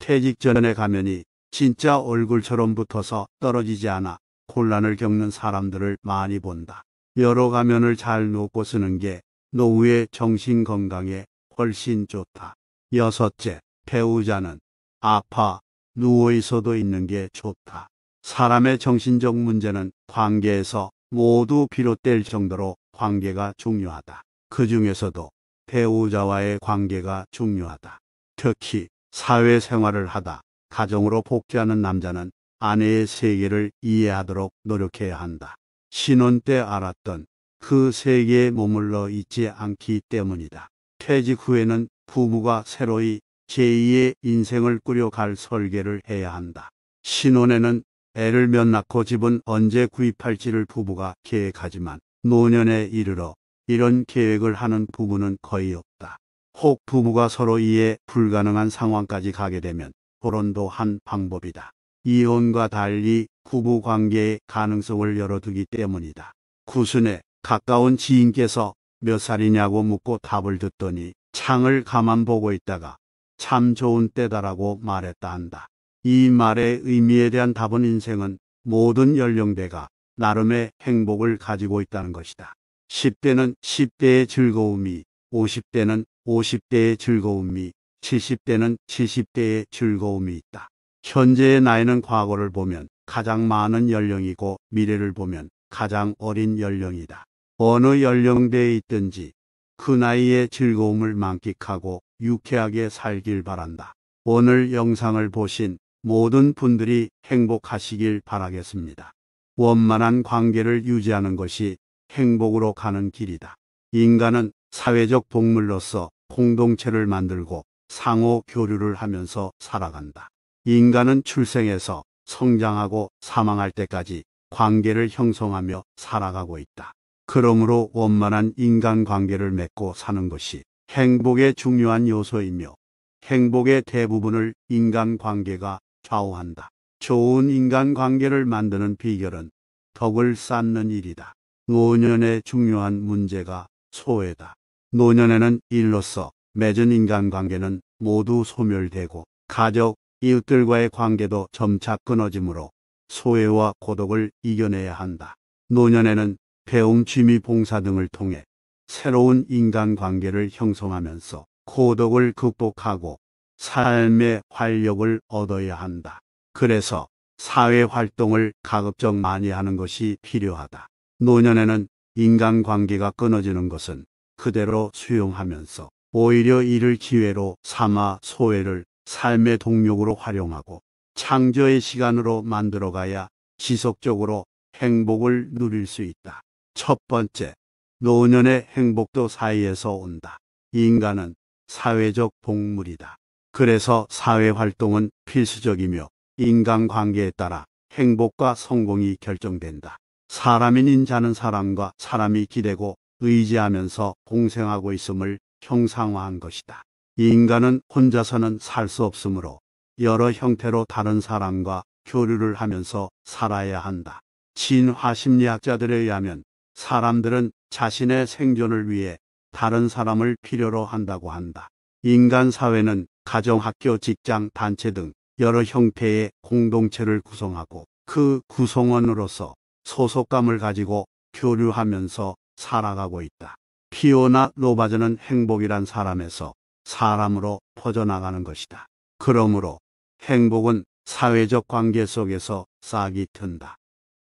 퇴직 전에 가면이 진짜 얼굴처럼 붙어서 떨어지지 않아 혼란을 겪는 사람들을 많이 본다. 여러 가면을 잘 놓고 쓰는 게 노후의 정신 건강에 훨씬 좋다. 여섯째, 배우자는 아파 누워 있어도 있는 게 좋다. 사람의 정신적 문제는 관계에서 모두 비롯될 정도로 관계가 중요하다. 그 중에서도 배우자와의 관계가 중요하다. 특히 사회생활을 하다 가정으로 복귀하는 남자는 아내의 세계를 이해하도록 노력해야 한다. 신혼 때 알았던 그 세계에 머물러 있지 않기 때문이다. 퇴직 후에는 부부가 새로이 제2의 인생을 꾸려갈 설계를 해야 한다. 신혼에는 애를 몇 낳고 집은 언제 구입할지를 부부가 계획하지만 노년에 이르러 이런 계획을 하는 부부는 거의 없다. 혹 부부가 서로 이해 불가능한 상황까지 가게 되면 결혼도 한 방법이다. 이혼과 달리 부부 관계의 가능성을 열어두기 때문이다. 구순에 가까운 지인께서 몇 살이냐고 묻고 답을 듣더니 창을 가만 보고 있다가 참 좋은 때다라고 말했다 한다. 이 말의 의미에 대한 답은 인생은 모든 연령대가 나름의 행복을 가지고 있다는 것이다. 10대는 10대의 즐거움이, 50대는 50대의 즐거움이, 70대는 70대의 즐거움이 있다. 현재의 나이는 과거를 보면 가장 많은 연령이고 미래를 보면 가장 어린 연령이다. 어느 연령대에 있든지 그 나이의 즐거움을 만끽하고 유쾌하게 살길 바란다. 오늘 영상을 보신 모든 분들이 행복하시길 바라겠습니다. 원만한 관계를 유지하는 것이 행복으로 가는 길이다. 인간은 사회적 동물로서 공동체를 만들고 상호 교류를 하면서 살아간다. 인간은 출생해서 성장하고 사망할 때까지 관계를 형성하며 살아가고 있다. 그러므로 원만한 인간 관계를 맺고 사는 것이 행복의 중요한 요소이며 행복의 대부분을 인간 관계가 좌우한다. 좋은 인간관계를 만드는 비결은 덕을 쌓는 일이다. 노년의 중요한 문제가 소외다. 노년에는 일로서 맺은 인간관계는 모두 소멸되고 가족, 이웃들과의 관계도 점차 끊어지므로 소외와 고독을 이겨내야 한다. 노년에는 배움, 취미, 봉사 등을 통해 새로운 인간관계를 형성하면서 고독을 극복하고 삶의 활력을 얻어야 한다. 그래서 사회 활동을 가급적 많이 하는 것이 필요하다. 노년에는 인간관계가 끊어지는 것은 그대로 수용하면서 오히려 이를 기회로 삼아 소외를 삶의 동력으로 활용하고 창조의 시간으로 만들어가야 지속적으로 행복을 누릴 수 있다. 첫 번째, 노년의 행복도 사이에서 온다. 인간은 사회적 동물이다. 그래서 사회활동은 필수적이며 인간관계에 따라 행복과 성공이 결정된다. 사람인 인자는 사람과 사람이 기대고 의지하면서 공생하고 있음을 형상화한 것이다. 인간은 혼자서는 살 수 없으므로 여러 형태로 다른 사람과 교류를 하면서 살아야 한다. 진화 심리학자들에 의하면 사람들은 자신의 생존을 위해 다른 사람을 필요로 한다고 한다. 인간 사회는 가정, 학교, 직장, 단체 등 여러 형태의 공동체를 구성하고 그 구성원으로서 소속감을 가지고 교류하면서 살아가고 있다. 피오나 로바저는 행복이란 사람에서 사람으로 퍼져나가는 것이다. 그러므로 행복은 사회적 관계 속에서 싹이 튼다.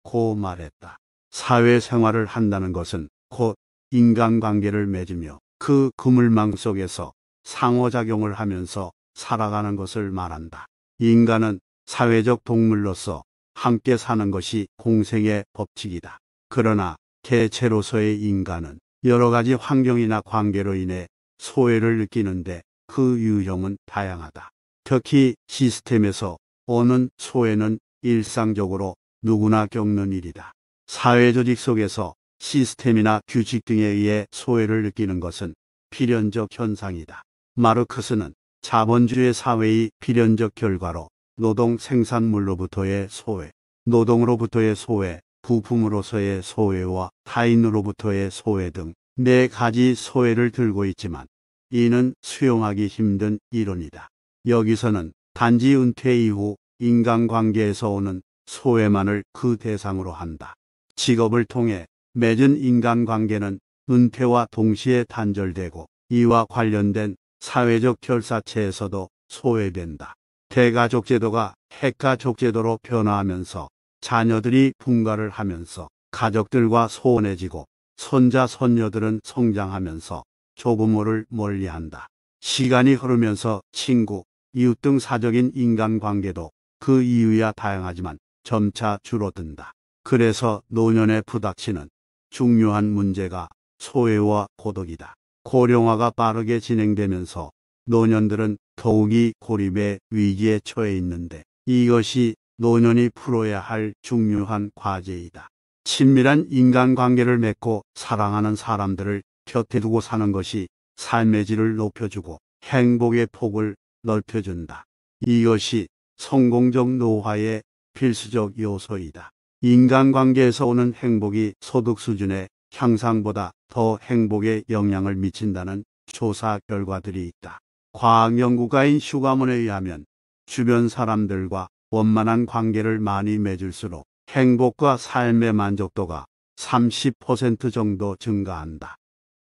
고 말했다. 사회생활을 한다는 것은 곧 인간관계를 맺으며 그 그물망 속에서 상호작용을 하면서 살아가는 것을 말한다. 인간은 사회적 동물로서 함께 사는 것이 공생의 법칙이다. 그러나 개체로서의 인간은 여러 가지 환경이나 관계로 인해 소외를 느끼는데 그 유형은 다양하다. 특히 시스템에서 오는 소외는 일상적으로 누구나 겪는 일이다. 사회조직 속에서 시스템이나 규칙 등에 의해 소외를 느끼는 것은 필연적 현상이다. 마르크스는 자본주의 사회의 필연적 결과로 노동 생산물로부터의 소외, 노동으로부터의 소외, 부품으로서의 소외와 타인으로부터의 소외 등 네 가지 소외를 들고 있지만 이는 수용하기 힘든 이론이다. 여기서는 단지 은퇴 이후 인간관계에서 오는 소외만을 그 대상으로 한다. 직업을 통해 맺은 인간관계는 은퇴와 동시에 단절되고 이와 관련된 사회적 결사체에서도 소외된다. 대가족제도가 핵가족제도로 변화하면서 자녀들이 분가를 하면서 가족들과 소원해지고 손자 손녀들은 성장하면서 조부모를 멀리한다. 시간이 흐르면서 친구, 이웃 등 사적인 인간관계도 그 이유야 다양하지만 점차 줄어든다. 그래서 노년에 부닥치는 중요한 문제가 소외와 고독이다. 고령화가 빠르게 진행되면서 노년들은 더욱이 고립의 위기에 처해 있는데 이것이 노년이 풀어야 할 중요한 과제이다. 친밀한 인간관계를 맺고 사랑하는 사람들을 곁에 두고 사는 것이 삶의 질을 높여주고 행복의 폭을 넓혀준다. 이것이 성공적 노화의 필수적 요소이다. 인간관계에서 오는 행복이 소득 수준의 향상보다 더 행복에 영향을 미친다는 조사 결과들이 있다. 과학 연구가인 슈가문에 의하면 주변 사람들과 원만한 관계를 많이 맺을수록 행복과 삶의 만족도가 30% 정도 증가한다.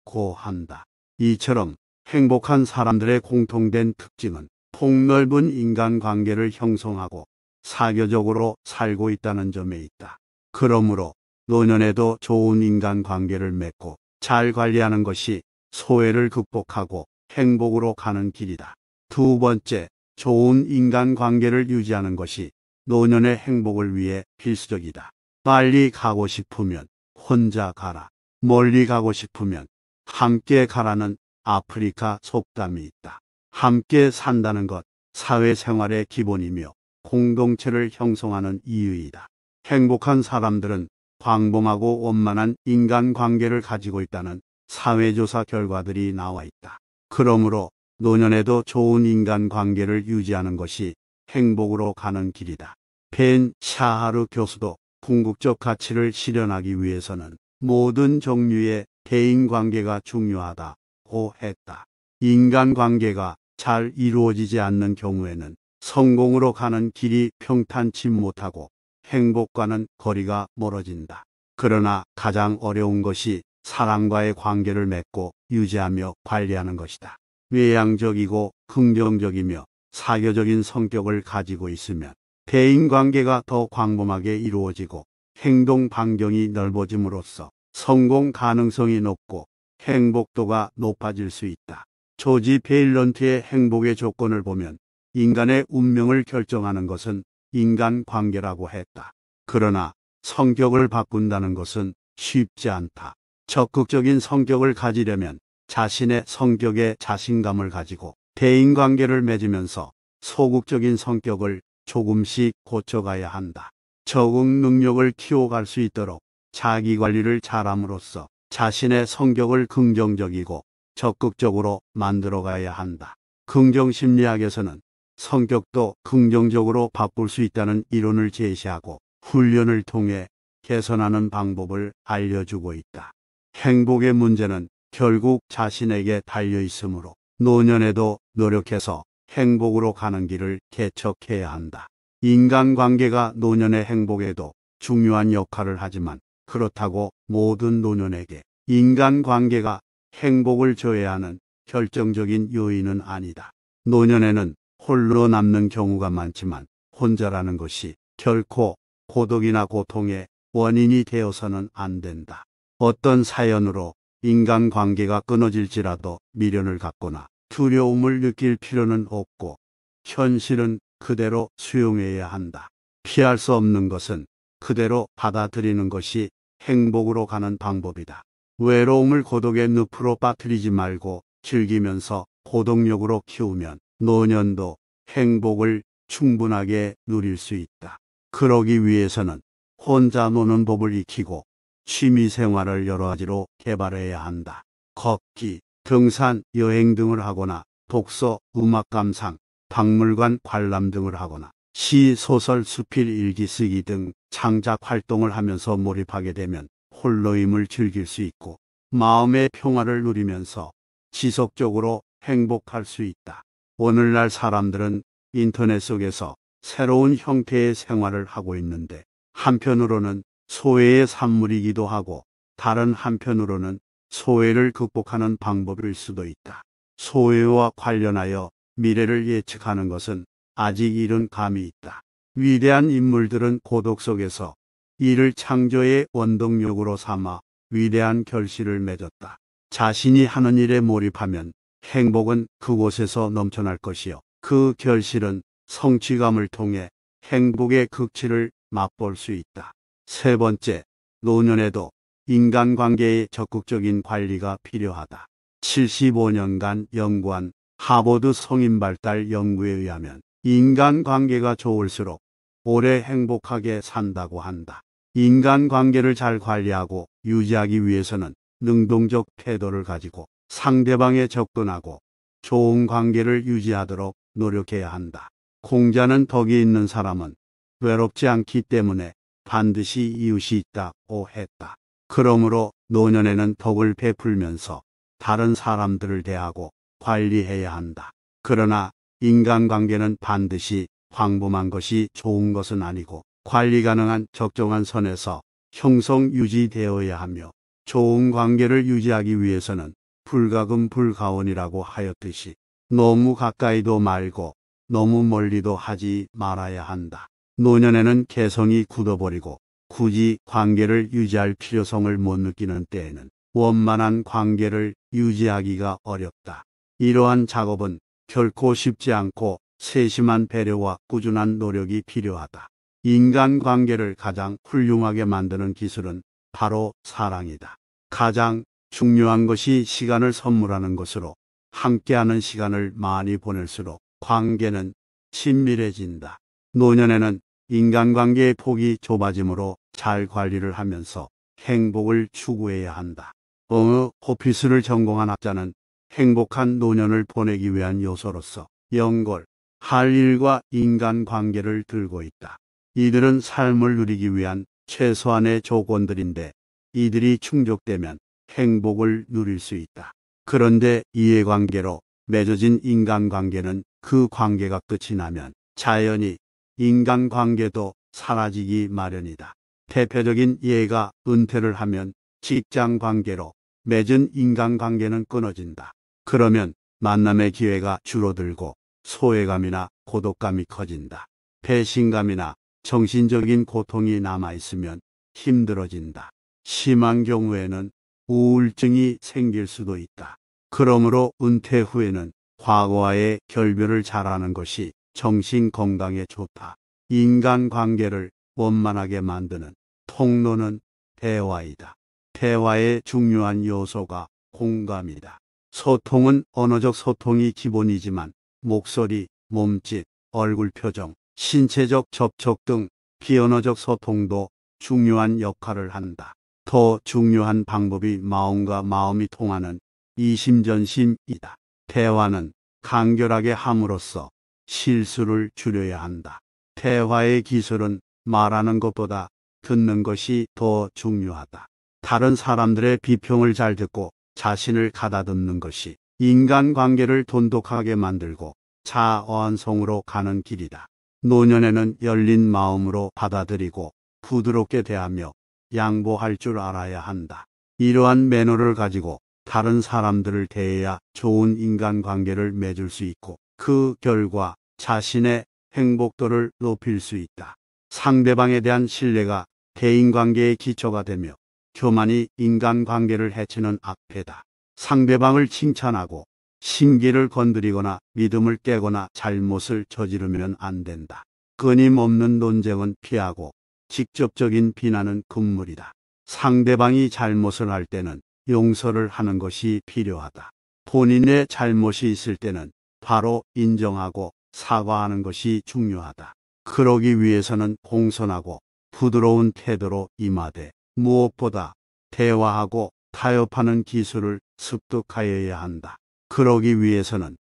고한다. 이처럼 행복한 사람들의 공통된 특징은 폭넓은 인간관계를 형성하고 사교적으로 살고 있다는 점에 있다. 그러므로 노년에도 좋은 인간관계를 맺고 잘 관리하는 것이 소외를 극복하고 행복으로 가는 길이다. 두 번째, 좋은 인간관계를 유지하는 것이 노년의 행복을 위해 필수적이다. 빨리 가고 싶으면 혼자 가라. 멀리 가고 싶으면 함께 가라는 아프리카 속담이 있다. 함께 산다는 것, 사회생활의 기본이며 공동체를 형성하는 이유이다. 행복한 사람들은 광범하고 원만한 인간관계를 가지고 있다는 사회조사 결과들이 나와 있다. 그러므로 노년에도 좋은 인간관계를 유지하는 것이 행복으로 가는 길이다. 벤 샤하르 교수도 궁극적 가치를 실현하기 위해서는 모든 종류의 대인관계가 중요하다고 했다. 인간관계가 잘 이루어지지 않는 경우에는 성공으로 가는 길이 평탄치 못하고 행복과는 거리가 멀어진다. 그러나 가장 어려운 것이 사람과의 관계를 맺고 유지하며 관리하는 것이다. 외향적이고 긍정적이며 사교적인 성격을 가지고 있으면 대인 관계가 더 광범하게 이루어지고 행동 반경이 넓어짐으로써 성공 가능성이 높고 행복도가 높아질 수 있다. 조지 베일런트의 행복의 조건을 보면 인간의 운명을 결정하는 것은 인간 관계라고 했다. 그러나 성격을 바꾼다는 것은 쉽지 않다. 적극적인 성격을 가지려면 자신의 성격에 자신감을 가지고 대인관계를 맺으면서 소극적인 성격을 조금씩 고쳐가야 한다. 적응 능력을 키워갈 수 있도록 자기관리를 잘함으로써 자신의 성격을 긍정적이고 적극적으로 만들어가야 한다. 긍정심리학에서는 성격도 긍정적으로 바꿀 수 있다는 이론을 제시하고 훈련을 통해 개선하는 방법을 알려주고 있다. 행복의 문제는 결국 자신에게 달려있으므로 노년에도 노력해서 행복으로 가는 길을 개척해야 한다. 인간관계가 노년의 행복에도 중요한 역할을 하지만 그렇다고 모든 노년에게 인간관계가 행복을 저해하는 결정적인 요인은 아니다. 노년에는 홀로 남는 경우가 많지만 혼자라는 것이 결코 고독이나 고통의 원인이 되어서는 안 된다. 어떤 사연으로 인간관계가 끊어질지라도 미련을 갖거나 두려움을 느낄 필요는 없고 현실은 그대로 수용해야 한다. 피할 수 없는 것은 그대로 받아들이는 것이 행복으로 가는 방법이다. 외로움을 고독의 늪으로 빠뜨리지 말고 즐기면서 고독력으로 키우면 노년도 행복을 충분하게 누릴 수 있다. 그러기 위해서는 혼자 노는 법을 익히고 취미 생활을 여러 가지로 개발해야 한다. 걷기, 등산, 여행 등을 하거나 독서, 음악 감상, 박물관 관람 등을 하거나 시, 소설, 수필, 일기 쓰기 등 창작 활동을 하면서 몰입하게 되면 홀로임을 즐길 수 있고 마음의 평화를 누리면서 지속적으로 행복할 수 있다. 오늘날 사람들은 인터넷 속에서 새로운 형태의 생활을 하고 있는데 한편으로는 소외의 산물이기도 하고 다른 한편으로는 소외를 극복하는 방법일 수도 있다. 소외와 관련하여 미래를 예측하는 것은 아직 이른 감이 있다. 위대한 인물들은 고독 속에서 이를 창조의 원동력으로 삼아 위대한 결실을 맺었다. 자신이 하는 일에 몰입하면 행복은 그곳에서 넘쳐날 것이요. 그 결실은 성취감을 통해 행복의 극치를 맛볼 수 있다. 세 번째, 노년에도 인간관계의 적극적인 관리가 필요하다. 75년간 연구한 하버드 성인발달 연구에 의하면 인간관계가 좋을수록 오래 행복하게 산다고 한다. 인간관계를 잘 관리하고 유지하기 위해서는 능동적 태도를 가지고 상대방에 접근하고 좋은 관계를 유지하도록 노력해야 한다. 공자는 덕이 있는 사람은 외롭지 않기 때문에 반드시 이웃이 있다고 했다. 그러므로 노년에는 덕을 베풀면서 다른 사람들을 대하고 관리해야 한다. 그러나 인간관계는 반드시 광범한 것이 좋은 것은 아니고 관리 가능한 적정한 선에서 형성 유지되어야 하며 좋은 관계를 유지하기 위해서는 불가금 불가원이라고 하였듯이 너무 가까이도 말고 너무 멀리도 하지 말아야 한다. 노년에는 개성이 굳어버리고 굳이 관계를 유지할 필요성을 못 느끼는 때에는 원만한 관계를 유지하기가 어렵다. 이러한 작업은 결코 쉽지 않고 세심한 배려와 꾸준한 노력이 필요하다. 인간관계를 가장 훌륭하게 만드는 기술은 바로 사랑이다. 가장 중요한 것이 시간을 선물하는 것으로 함께하는 시간을 많이 보낼수록 관계는 친밀해진다. 노년에는 인간관계의 폭이 좁아지므로 잘 관리를 하면서 행복을 추구해야 한다. 어느 호피스를 전공한 학자는 행복한 노년을 보내기 위한 요소로서 연골, 할 일과 인간관계를 들고 있다. 이들은 삶을 누리기 위한 최소한의 조건들인데 이들이 충족되면 행복을 누릴 수 있다. 그런데 이해관계로 맺어진 인간관계는 그 관계가 끝이 나면 자연히 인간관계도 사라지기 마련이다. 대표적인 예가 은퇴를 하면 직장관계로 맺은 인간관계는 끊어진다. 그러면 만남의 기회가 줄어들고 소외감이나 고독감이 커진다. 배신감이나 정신적인 고통이 남아있으면 힘들어진다. 심한 경우에는 우울증이 생길 수도 있다. 그러므로 은퇴 후에는 과거와의 결별을 잘하는 것이 정신 건강에 좋다. 인간 관계를 원만하게 만드는 통로는 대화이다. 대화의 중요한 요소가 공감이다. 소통은 언어적 소통이 기본이지만 목소리, 몸짓, 얼굴 표정, 신체적 접촉 등 비언어적 소통도 중요한 역할을 한다. 더 중요한 방법이 마음과 마음이 통하는 이심전심이다. 대화는 간결하게 함으로써 실수를 줄여야 한다. 대화의 기술은 말하는 것보다 듣는 것이 더 중요하다. 다른 사람들의 비평을 잘 듣고 자신을 가다듬는 것이 인간관계를 돈독하게 만들고 자어한성으로 가는 길이다. 노년에는 열린 마음으로 받아들이고 부드럽게 대하며 양보할 줄 알아야 한다. 이러한 매너를 가지고 다른 사람들을 대해야 좋은 인간관계를 맺을 수 있고 그 결과 자신의 행복도를 높일 수 있다. 상대방에 대한 신뢰가 대인관계의 기초가 되며 교만이 인간관계를 해치는 악패다. 상대방을 칭찬하고 신기를 건드리거나 믿음을 깨거나 잘못을 저지르면 안 된다. 끊임없는 논쟁은 피하고 직접적인 비난은 금물이다. 상대방이 잘못을 할 때는 용서를 하는 것이 필요하다. 본인의 잘못이 있을 때는 바로 인정하고 사과하는 것이 중요하다. 그러기 위해서는 공손하고 부드러운 태도로 임하되 무엇보다 대화하고 타협하는 기술을 습득하여야 한다. 그러기 위해서는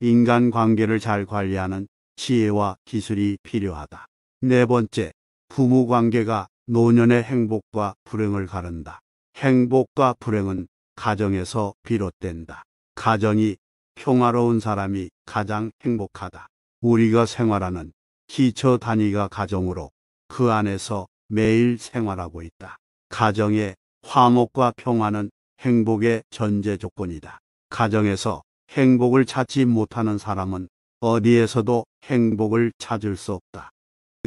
인간관계를 잘 관리하는 지혜와 기술이 필요하다. 네 번째, 부모 관계가 노년의 행복과 불행을 가른다. 행복과 불행은 가정에서 비롯된다. 가정이 평화로운 사람이 가장 행복하다. 우리가 생활하는 기초 단위가 가정으로 그 안에서 매일 생활하고 있다. 가정의 화목과 평화는 행복의 전제 조건이다. 가정에서 행복을 찾지 못하는 사람은 어디에서도 행복을 찾을 수 없다.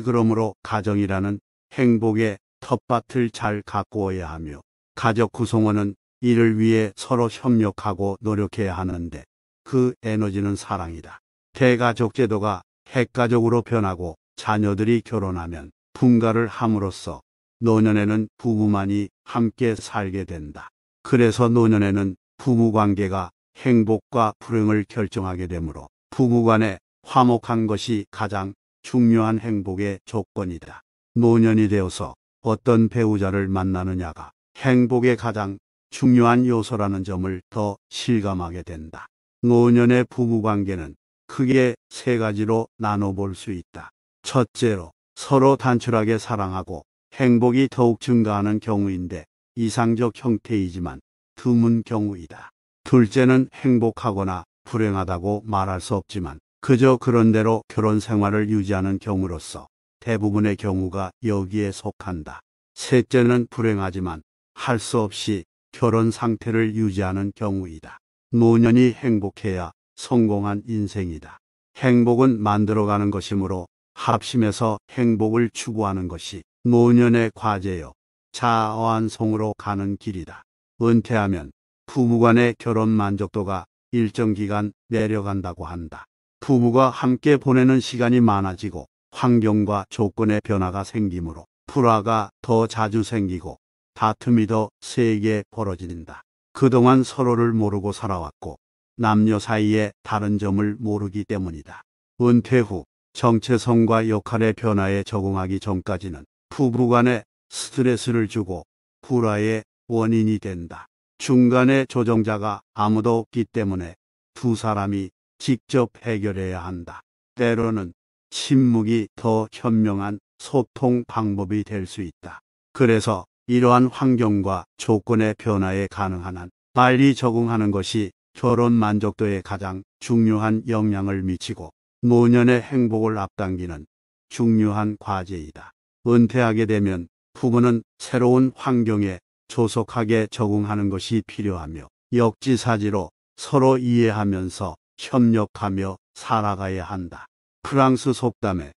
그러므로 가정이라는 행복의 텃밭을 잘 가꾸어야 하며 가족 구성원은 이를 위해 서로 협력하고 노력해야 하는데 그 에너지는 사랑이다. 대가족 제도가 핵가족으로 변하고 자녀들이 결혼하면 분가를 함으로써 노년에는 부부만이 함께 살게 된다. 그래서 노년에는 부부관계가 행복과 불행을 결정하게 되므로 부부간의 화목한 것이 가장 중요한 행복의 조건이다. 노년이 되어서 어떤 배우자를 만나느냐가 행복의 가장 중요한 요소라는 점을 더 실감하게 된다. 노년의 부부관계는 크게 세 가지로 나눠볼 수 있다. 첫째로 서로 단출하게 사랑하고 행복이 더욱 증가하는 경우인데 이상적 형태이지만 드문 경우이다. 둘째는 행복하거나 불행하다고 말할 수 없지만 그저 그런대로 결혼 생활을 유지하는 경우로서 대부분의 경우가 여기에 속한다. 셋째는 불행하지만 할 수 없이 결혼 상태를 유지하는 경우이다. 노년이 행복해야 성공한 인생이다. 행복은 만들어가는 것이므로 합심해서 행복을 추구하는 것이 노년의 과제요. 자아완성으로 가는 길이다. 은퇴하면 부부간의 결혼 만족도가 일정 기간 내려간다고 한다. 부부가 함께 보내는 시간이 많아지고 환경과 조건의 변화가 생기므로 불화가 더 자주 생기고 다툼이 더 세게 벌어진다. 그동안 서로를 모르고 살아왔고 남녀 사이의 다른 점을 모르기 때문이다. 은퇴 후 정체성과 역할의 변화에 적응하기 전까지는 부부 간에 스트레스를 주고 불화의 원인이 된다. 중간에 조정자가 아무도 없기 때문에 두 사람이 직접 해결해야 한다. 때로는 침묵이 더 현명한 소통 방법이 될 수 있다. 그래서 이러한 환경과 조건의 변화에 가능한 한 빨리 적응하는 것이 결혼 만족도에 가장 중요한 영향을 미치고 노년의 행복을 앞당기는 중요한 과제이다. 은퇴하게 되면 부부는 새로운 환경에 조속하게 적응하는 것이 필요하며 역지사지로 서로 이해하면서 협력하며 살아가야 한다. 프랑스 속담에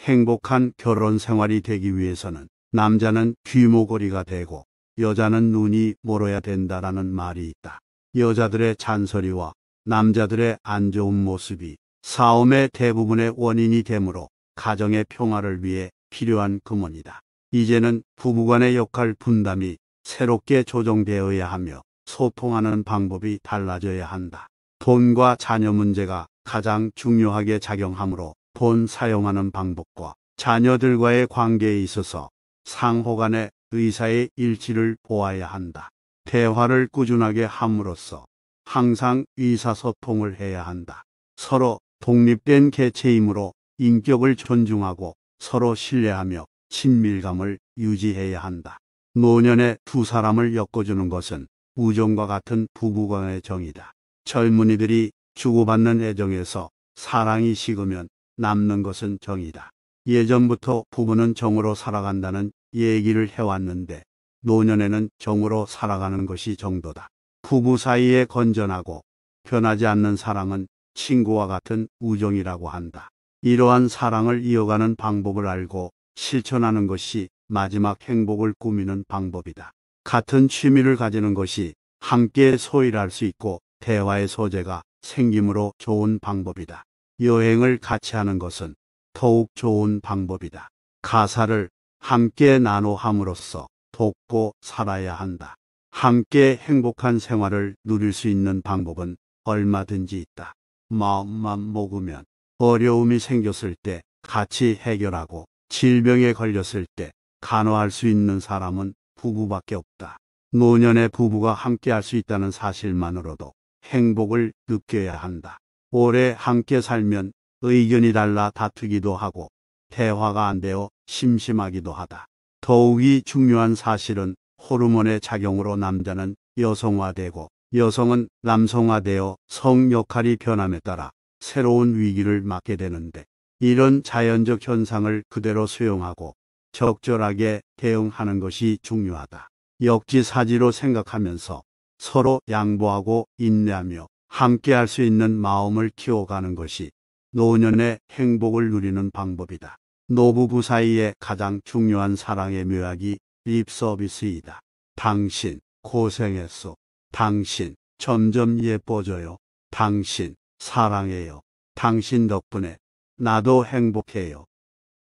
행복한 결혼 생활이 되기 위해서는 남자는 귀모거리가 되고 여자는 눈이 멀어야 된다라는 말이 있다. 여자들의 잔소리와 남자들의 안 좋은 모습이 싸움의 대부분의 원인이 되므로 가정의 평화를 위해 필요한 금원이다. 이제는 부부간의 역할 분담이 새롭게 조정되어야 하며 소통하는 방법이 달라져야 한다. 돈과 자녀 문제가 가장 중요하게 작용하므로 돈 사용하는 방법과 자녀들과의 관계에 있어서 상호 간의 의사의 일치를 보아야 한다. 대화를 꾸준하게 함으로써 항상 의사소통을 해야 한다. 서로 독립된 개체이므로 인격을 존중하고 서로 신뢰하며 친밀감을 유지해야 한다. 노년에 두 사람을 엮어주는 것은 우정과 같은 부부간의 정이다. 젊은이들이 주고받는 애정에서 사랑이 식으면 남는 것은 정이다. 예전부터 부부는 정으로 살아간다는 얘기를 해왔는데 노년에는 정으로 살아가는 것이 정도다. 부부 사이에 건전하고 변하지 않는 사랑은 친구와 같은 우정이라고 한다. 이러한 사랑을 이어가는 방법을 알고 실천하는 것이 마지막 행복을 꾸미는 방법이다. 같은 취미를 가지는 것이 함께 소일할 수 있고 대화의 소재가 생김으로 좋은 방법이다. 여행을 같이 하는 것은 더욱 좋은 방법이다. 가사를 함께 나눠함으로써 돕고 살아야 한다. 함께 행복한 생활을 누릴 수 있는 방법은 얼마든지 있다. 마음만 먹으면 어려움이 생겼을 때 같이 해결하고 질병에 걸렸을 때 간호할 수 있는 사람은 부부밖에 없다. 노년의 부부가 함께 할 수 있다는 사실만으로도 행복을 느껴야 한다. 오래 함께 살면 의견이 달라 다투기도 하고 대화가 안 되어 심심하기도 하다. 더욱이 중요한 사실은 호르몬의 작용으로 남자는 여성화되고 여성은 남성화되어 성 역할이 변함에 따라 새로운 위기를 맞게 되는데 이런 자연적 현상을 그대로 수용하고 적절하게 대응하는 것이 중요하다. 역지사지로 생각하면서 서로 양보하고 인내하며 함께할 수 있는 마음을 키워가는 것이 노년의 행복을 누리는 방법이다. 노부부 사이의 가장 중요한 사랑의 묘약이 립서비스이다. 당신 고생했소. 당신 점점 예뻐져요. 당신 사랑해요. 당신 덕분에 나도 행복해요.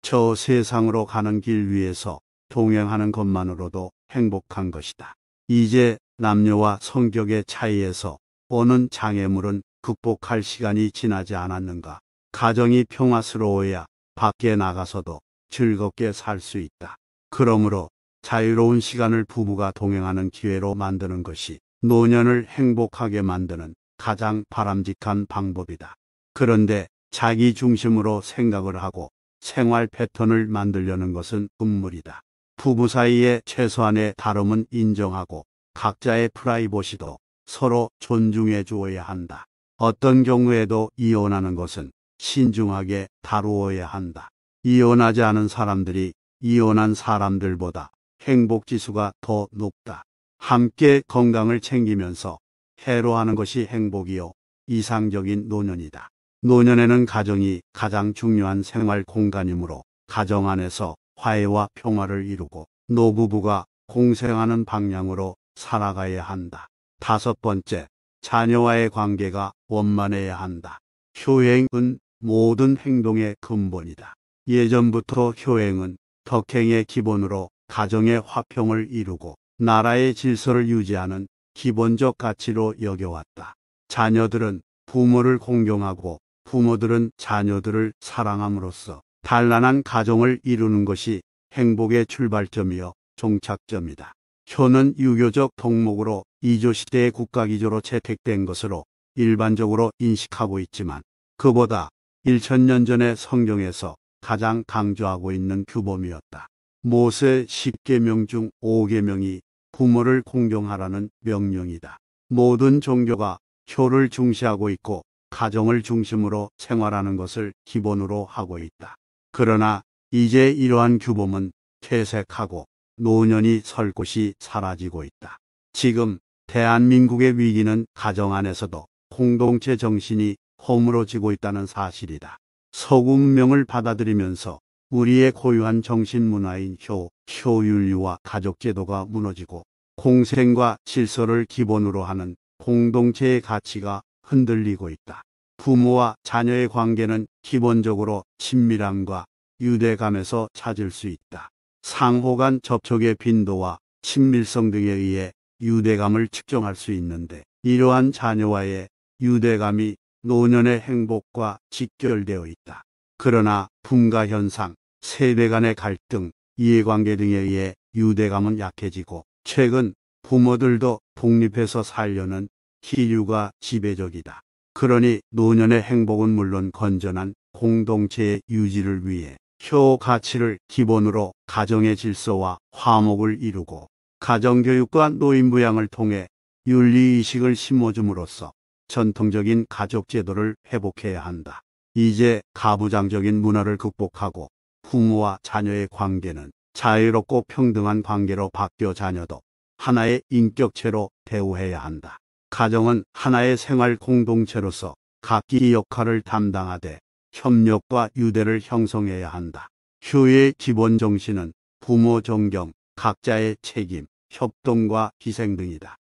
저 세상으로 가는 길 위에서 동행하는 것만으로도 행복한 것이다. 이제 남녀와 성격의 차이에서 오는 장애물은 극복할 시간이 지나지 않았는가. 가정이 평화스러워야 밖에 나가서도 즐겁게 살 수 있다. 그러므로 자유로운 시간을 부부가 동행하는 기회로 만드는 것이 노년을 행복하게 만드는 가장 바람직한 방법이다. 그런데 자기 중심으로 생각을 하고 생활 패턴을 만들려는 것은 음물이다. 부부 사이의 최소한의 다름은 인정하고 각자의 프라이버시도 서로 존중해 주어야 한다. 어떤 경우에도 이혼하는 것은 신중하게 다루어야 한다. 이혼하지 않은 사람들이 이혼한 사람들보다 행복 지수가 더 높다. 함께 건강을 챙기면서 해로하는 것이 행복이요. 이상적인 노년이다. 노년에는 가정이 가장 중요한 생활 공간이므로 가정 안에서 화해와 평화를 이루고 노부부가 공생하는 방향으로 살아가야 한다. 다섯 번째, 자녀와의 관계가 원만해야 한다. 효행은 모든 행동의 근본이다. 예전부터 효행은 덕행의 기본으로 가정의 화평을 이루고 나라의 질서를 유지하는 기본적 가치로 여겨왔다. 자녀들은 부모를 공경하고 부모들은 자녀들을 사랑함으로써 단란한 가정을 이루는 것이 행복의 출발점이요 종착점이다. 효는 유교적 덕목으로 이조 시대의 국가기조로 채택된 것으로 일반적으로 인식하고 있지만 그보다 1천년 전의 성경에서 가장 강조하고 있는 규범이었다. 모세 10계명 중 5계명이 부모를 공경하라는 명령이다. 모든 종교가 효를 중시하고 있고 가정을 중심으로 생활하는 것을 기본으로 하고 있다. 그러나 이제 이러한 규범은 퇴색하고 노년이 설 곳이 사라지고 있다. 지금 대한민국의 위기는 가정 안에서도 공동체 정신이 허물어지고 있다는 사실이다. 서구 문명을 받아들이면서 우리의 고유한 정신문화인 효, 효윤리와 가족제도가 무너지고 공생과 질서를 기본으로 하는 공동체의 가치가 흔들리고 있다. 부모와 자녀의 관계는 기본적으로 친밀함과 유대감에서 찾을 수 있다. 상호 간 접촉의 빈도와 친밀성 등에 의해 유대감을 측정할 수 있는데 이러한 자녀와의 유대감이 노년의 행복과 직결되어 있다. 그러나 분가 현상, 세대 간의 갈등, 이해관계 등에 의해 유대감은 약해지고 최근 부모들도 독립해서 살려는 기류가 지배적이다. 그러니 노년의 행복은 물론 건전한 공동체의 유지를 위해 효 가치를 기본으로 가정의 질서와 화목을 이루고 가정교육과 노인부양을 통해 윤리의식을 심어줌으로써 전통적인 가족제도를 회복해야 한다. 이제 가부장적인 문화를 극복하고 부모와 자녀의 관계는 자유롭고 평등한 관계로 바뀌어 자녀도 하나의 인격체로 대우해야 한다. 가정은 하나의 생활 공동체로서 각기 역할을 담당하되 협력과 유대를 형성해야 한다. 효의 기본 정신은 부모 존경, 각자의 책임, 협동과 희생 등이다.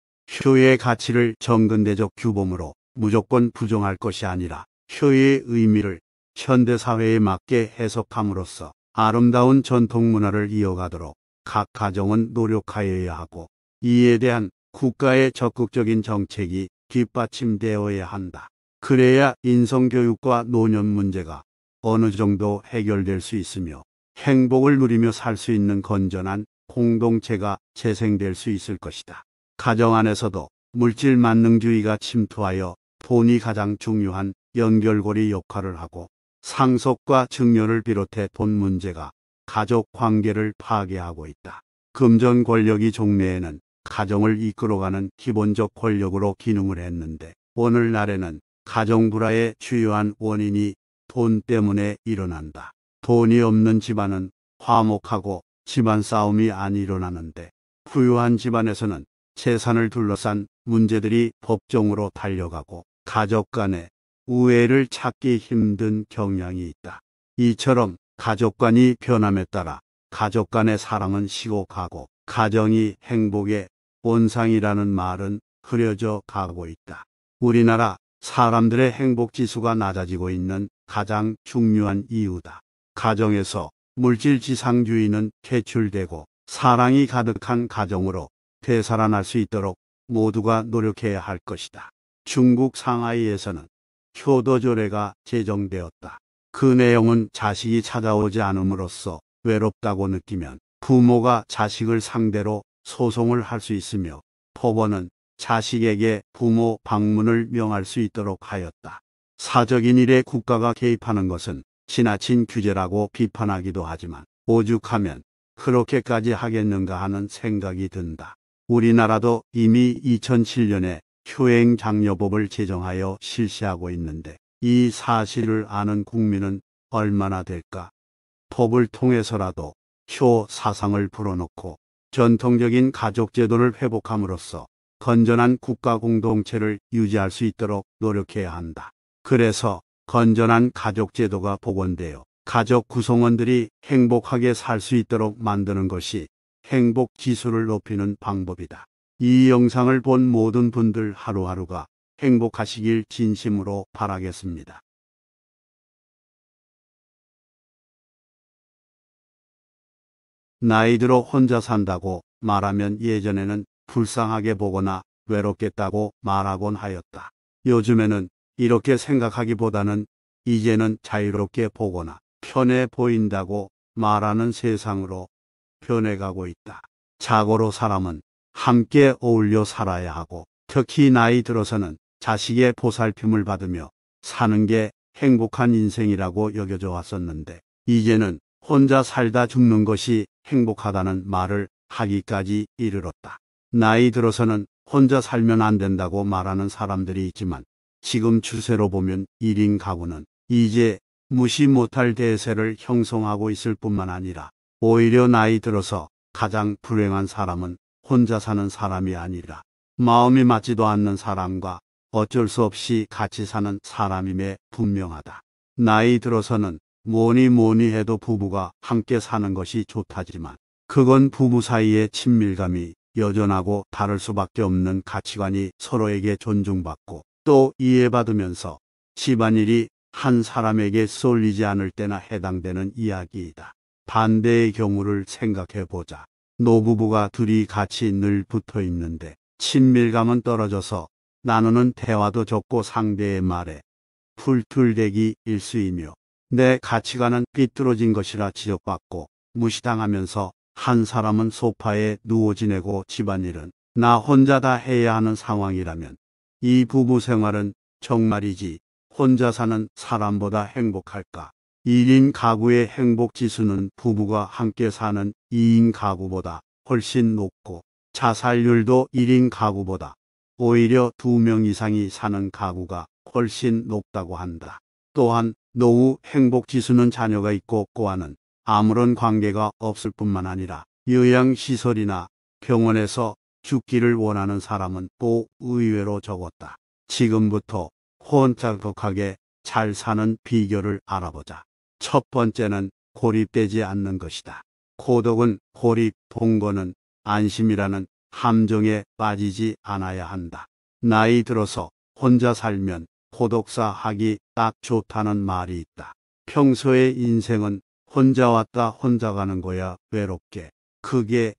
효의 가치를 정근대적 규범으로 무조건 부정할 것이 아니라 효의 의미를 현대사회에 맞게 해석함으로써 아름다운 전통문화를 이어가도록 각 가정은 노력하여야 하고 이에 대한 국가의 적극적인 정책이 뒷받침되어야 한다. 그래야 인성교육과 노년 문제가 어느 정도 해결될 수 있으며 행복을 누리며 살 수 있는 건전한 공동체가 재생될 수 있을 것이다. 가정 안에서도 물질 만능주의가 침투하여 돈이 가장 중요한 연결고리 역할을 하고 상속과 증여를 비롯해 돈 문제가 가족 관계를 파괴하고 있다. 금전 권력이 종래에는 가정을 이끌어가는 기본적 권력으로 기능을 했는데 오늘날에는 가정불화의 주요한 원인이 돈 때문에 일어난다. 돈이 없는 집안은 화목하고 집안 싸움이 안 일어나는데 부유한 집안에서는 재산을 둘러싼 문제들이 법정으로 달려가고 가족 간에 우애를 찾기 힘든 경향이 있다. 이처럼 가족 간이 변함에 따라 가족 간의 사랑은 시고가고 가정이 행복의 원상이라는 말은 흐려져 가고 있다. 우리나라 사람들의 행복 지수가 낮아지고 있는 가장 중요한 이유다. 가정에서 물질 지상주의는 퇴출되고 사랑이 가득한 가정으로 되살아날 수 있도록 모두가 노력해야 할 것이다. 중국 상하이에서는 효도조례가 제정되었다. 그 내용은 자식이 찾아오지 않음으로써 외롭다고 느끼면 부모가 자식을 상대로 소송을 할 수 있으며 법원은 자식에게 부모 방문을 명할 수 있도록 하였다. 사적인 일에 국가가 개입하는 것은 지나친 규제라고 비판하기도 하지만 오죽하면 그렇게까지 하겠는가 하는 생각이 든다. 우리나라도 이미 2007년에 효행장려법을 제정하여 실시하고 있는데 이 사실을 아는 국민은 얼마나 될까? 법을 통해서라도 효 사상을 불어넣고 전통적인 가족제도를 회복함으로써 건전한 국가 공동체를 유지할 수 있도록 노력해야 한다. 그래서 건전한 가족제도가 복원되어 가족 구성원들이 행복하게 살 수 있도록 만드는 것이 행복 지수를 높이는 방법이다. 이 영상을 본 모든 분들 하루하루가 행복하시길 진심으로 바라겠습니다. 나이 들어 혼자 산다고 말하면 예전에는 불쌍하게 보거나 외롭겠다고 말하곤 하였다. 요즘에는 이렇게 생각하기보다는 이제는 자유롭게 보거나 편해 보인다고 말하는 세상으로 변해가고 있다. 자고로 사람은 함께 어울려 살아야 하고 특히 나이 들어서는 자식의 보살핌을 받으며 사는 게 행복한 인생이라고 여겨져 왔었는데 이제는 혼자 살다 죽는 것이 행복하다는 말을 하기까지 이르렀다. 나이 들어서는 혼자 살면 안 된다고 말하는 사람들이 있지만 지금 추세로 보면 1인 가구는 이제 무시 못할 대세를 형성하고 있을 뿐만 아니라 오히려 나이 들어서 가장 불행한 사람은 혼자 사는 사람이 아니라 마음이 맞지도 않는 사람과 어쩔 수 없이 같이 사는 사람임에 분명하다. 나이 들어서는 뭐니 뭐니 해도 부부가 함께 사는 것이 좋다지만 그건 부부 사이의 친밀감이 여전하고 다를 수밖에 없는 가치관이 서로에게 존중받고 또 이해받으면서 집안일이 한 사람에게 쏠리지 않을 때나 해당되는 이야기이다. 반대의 경우를 생각해 보자. 노부부가 둘이 같이 늘 붙어 있는데 친밀감은 떨어져서 나누는 대화도 적고 상대의 말에 풀툴대기 일수이며 내 가치관은 삐뚤어진 것이라 지적받고 무시당하면서 한 사람은 소파에 누워 지내고 집안일은 나 혼자 다 해야 하는 상황이라면 이 부부 생활은 정말이지 혼자 사는 사람보다 행복할까? 1인 가구의 행복 지수는 부부가 함께 사는 2인 가구보다 훨씬 높고 자살률도 1인 가구보다 오히려 2명 이상이 사는 가구가 훨씬 높다고 한다. 또한 노후 행복 지수는 자녀가 있고 꼬아는 아무런 관계가 없을 뿐만 아니라 요양시설이나 병원에서 죽기를 원하는 사람은 또 의외로 적었다. 지금부터 혼자극하게잘 사는 비결을 알아보자. 첫 번째는 고립되지 않는 것이다. 고독은 고립, 동거는 안심이라는 함정에 빠지지 않아야 한다. 나이 들어서 혼자 살면 고독사하기 딱 좋다는 말이 있다. 평소의 인생은 혼자 왔다 혼자 가는 거야 외롭게. 그게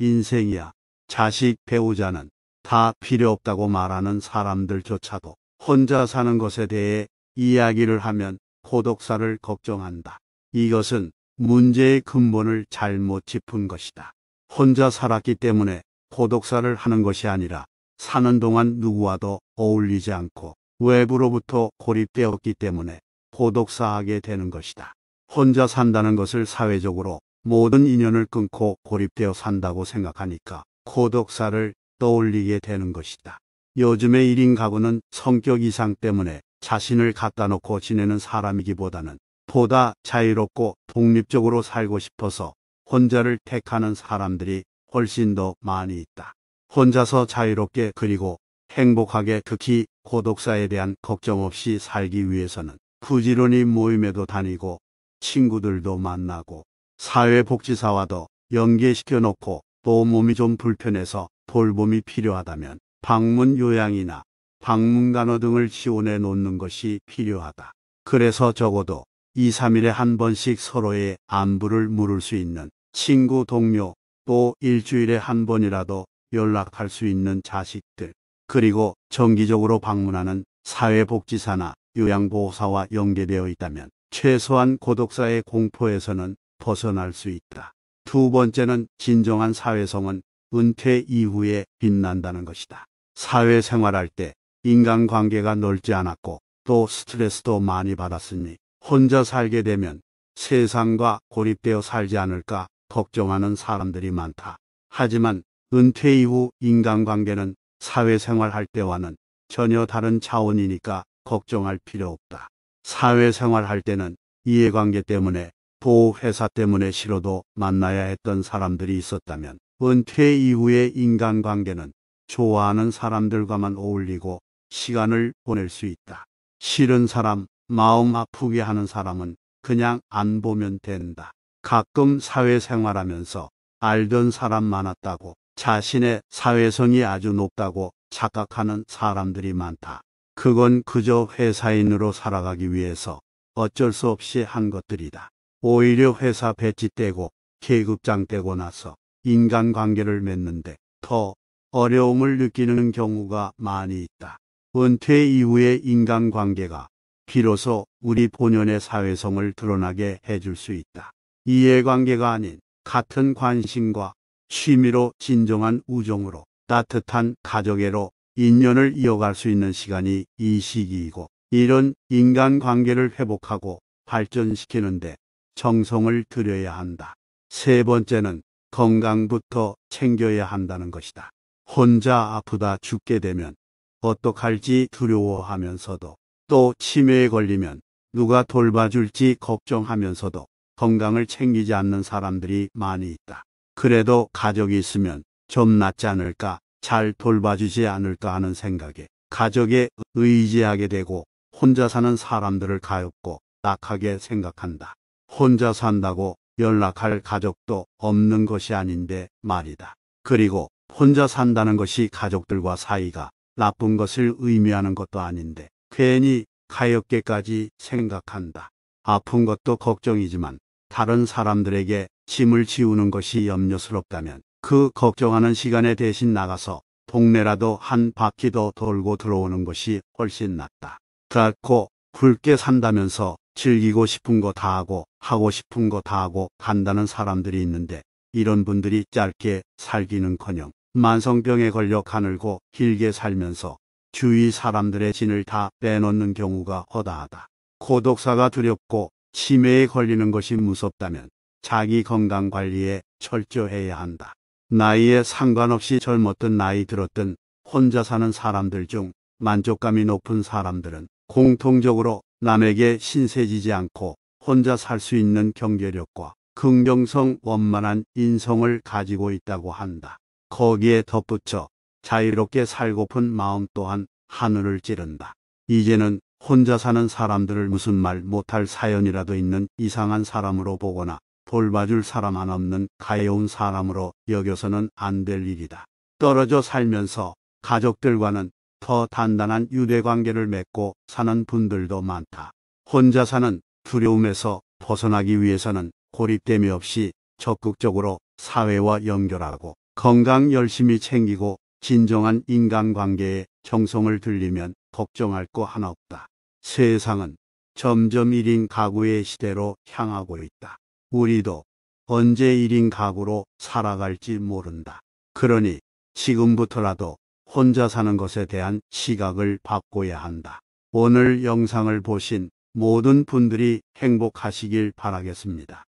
인생이야. 자식 배우자는 다 필요 없다고 말하는 사람들조차도 혼자 사는 것에 대해 이야기를 하면 고독사를 걱정한다. 이것은 문제의 근본을 잘못 짚은 것이다. 혼자 살았기 때문에 고독사를 하는 것이 아니라 사는 동안 누구와도 어울리지 않고 외부로부터 고립되었기 때문에 고독사하게 되는 것이다. 혼자 산다는 것을 사회적으로 모든 인연을 끊고 고립되어 산다고 생각하니까 고독사를 떠올리게 되는 것이다. 요즘의 1인 가구는 성격 이상 때문에 자신을 갖다 놓고 지내는 사람이기보다는 보다 자유롭고 독립적으로 살고 싶어서 혼자를 택하는 사람들이 훨씬 더 많이 있다. 혼자서 자유롭게 그리고 행복하게 특히 고독사에 대한 걱정 없이 살기 위해서는 부지런히 모임에도 다니고 친구들도 만나고 사회복지사와도 연계시켜 놓고 또 몸이 좀 불편해서 돌봄이 필요하다면 방문 요양이나 방문 간호 등을 지원해 놓는 것이 필요하다. 그래서 적어도 2, 3일에 한 번씩 서로의 안부를 물을 수 있는 친구, 동료, 또 일주일에 한 번이라도 연락할 수 있는 자식들, 그리고 정기적으로 방문하는 사회복지사나 요양보호사와 연계되어 있다면 최소한 고독사의 공포에서는 벗어날 수 있다. 두 번째는 진정한 사회성은 은퇴 이후에 빛난다는 것이다. 사회생활할 때 인간관계가 넓지 않았고 또 스트레스도 많이 받았으니 혼자 살게 되면 세상과 고립되어 살지 않을까 걱정하는 사람들이 많다. 하지만 은퇴 이후 인간관계는 사회생활할 때와는 전혀 다른 차원이니까 걱정할 필요 없다. 사회생활 할 때는 이해관계 때문에 보호 회사 때문에 싫어도 만나야 했던 사람들이 있었다면 은퇴 이후의 인간관계는 좋아하는 사람들과만 어울리고 시간을 보낼 수 있다. 싫은 사람, 마음 아프게 하는 사람은 그냥 안 보면 된다. 가끔 사회생활하면서 알던 사람 많았다고 자신의 사회성이 아주 높다고 착각하는 사람들이 많다. 그건 그저 회사인으로 살아가기 위해서 어쩔 수 없이 한 것들이다. 오히려 회사 배치 떼고 계급장 떼고 나서 인간관계를 맺는데 더 어려움을 느끼는 경우가 많이 있다. 은퇴 이후의 인간관계가 비로소 우리 본연의 사회성을 드러나게 해줄 수 있다. 이해관계가 아닌 같은 관심과 취미로 진정한 우정으로 따뜻한 가족애로 인연을 이어갈 수 있는 시간이 이 시기이고 이런 인간관계를 회복하고 발전시키는데 정성을 들여야 한다. 세 번째는 건강부터 챙겨야 한다는 것이다. 혼자 아프다 죽게 되면 어떡할지 두려워하면서도 또 치매에 걸리면 누가 돌봐줄지 걱정하면서도 건강을 챙기지 않는 사람들이 많이 있다. 그래도 가족이 있으면 좀 낫지 않을까 잘 돌봐주지 않을까 하는 생각에 가족에 의지하게 되고 혼자 사는 사람들을 가엾고 낙하게 생각한다. 혼자 산다고 연락할 가족도 없는 것이 아닌데 말이다. 그리고 혼자 산다는 것이 가족들과 사이가 나쁜 것을 의미하는 것도 아닌데 괜히 가엾게까지 생각한다. 아픈 것도 걱정이지만 다른 사람들에게 짐을 지우는 것이 염려스럽다면 그 걱정하는 시간에 대신 나가서 동네라도 한 바퀴 더 돌고 들어오는 것이 훨씬 낫다. 그렇고 굵게 산다면서 즐기고 싶은 거 다 하고 하고 싶은 거 다 하고 간다는 사람들이 있는데 이런 분들이 짧게 살기는커녕 만성병에 걸려 가늘고 길게 살면서 주위 사람들의 진을 다 빼놓는 경우가 허다하다. 고독사가 두렵고 치매에 걸리는 것이 무섭다면 자기 건강 관리에 철저해야 한다. 나이에 상관없이 젊었든 나이 들었든 혼자 사는 사람들 중 만족감이 높은 사람들은 공통적으로 남에게 신세지지 않고 혼자 살 수 있는 경제력과 긍정성 원만한 인성을 가지고 있다고 한다. 거기에 덧붙여 자유롭게 살고픈 마음 또한 하늘을 찌른다. 이제는 혼자 사는 사람들을 무슨 말 못할 사연이라도 있는 이상한 사람으로 보거나 돌봐줄 사람 안 없는 가여운 사람으로 여겨서는 안 될 일이다. 떨어져 살면서 가족들과는 더 단단한 유대 관계를 맺고 사는 분들도 많다. 혼자 사는 두려움에서 벗어나기 위해서는 고립됨이 없이 적극적으로 사회와 연결하고 건강 열심히 챙기고 진정한 인간관계에 정성을 들리면 걱정할 거 하나 없다. 세상은 점점 1인 가구의 시대로 향하고 있다. 우리도 언제 1인 가구로 살아갈지 모른다. 그러니 지금부터라도 혼자 사는 것에 대한 시각을 바꿔야 한다. 오늘 영상을 보신 모든 분들이 행복하시길 바라겠습니다.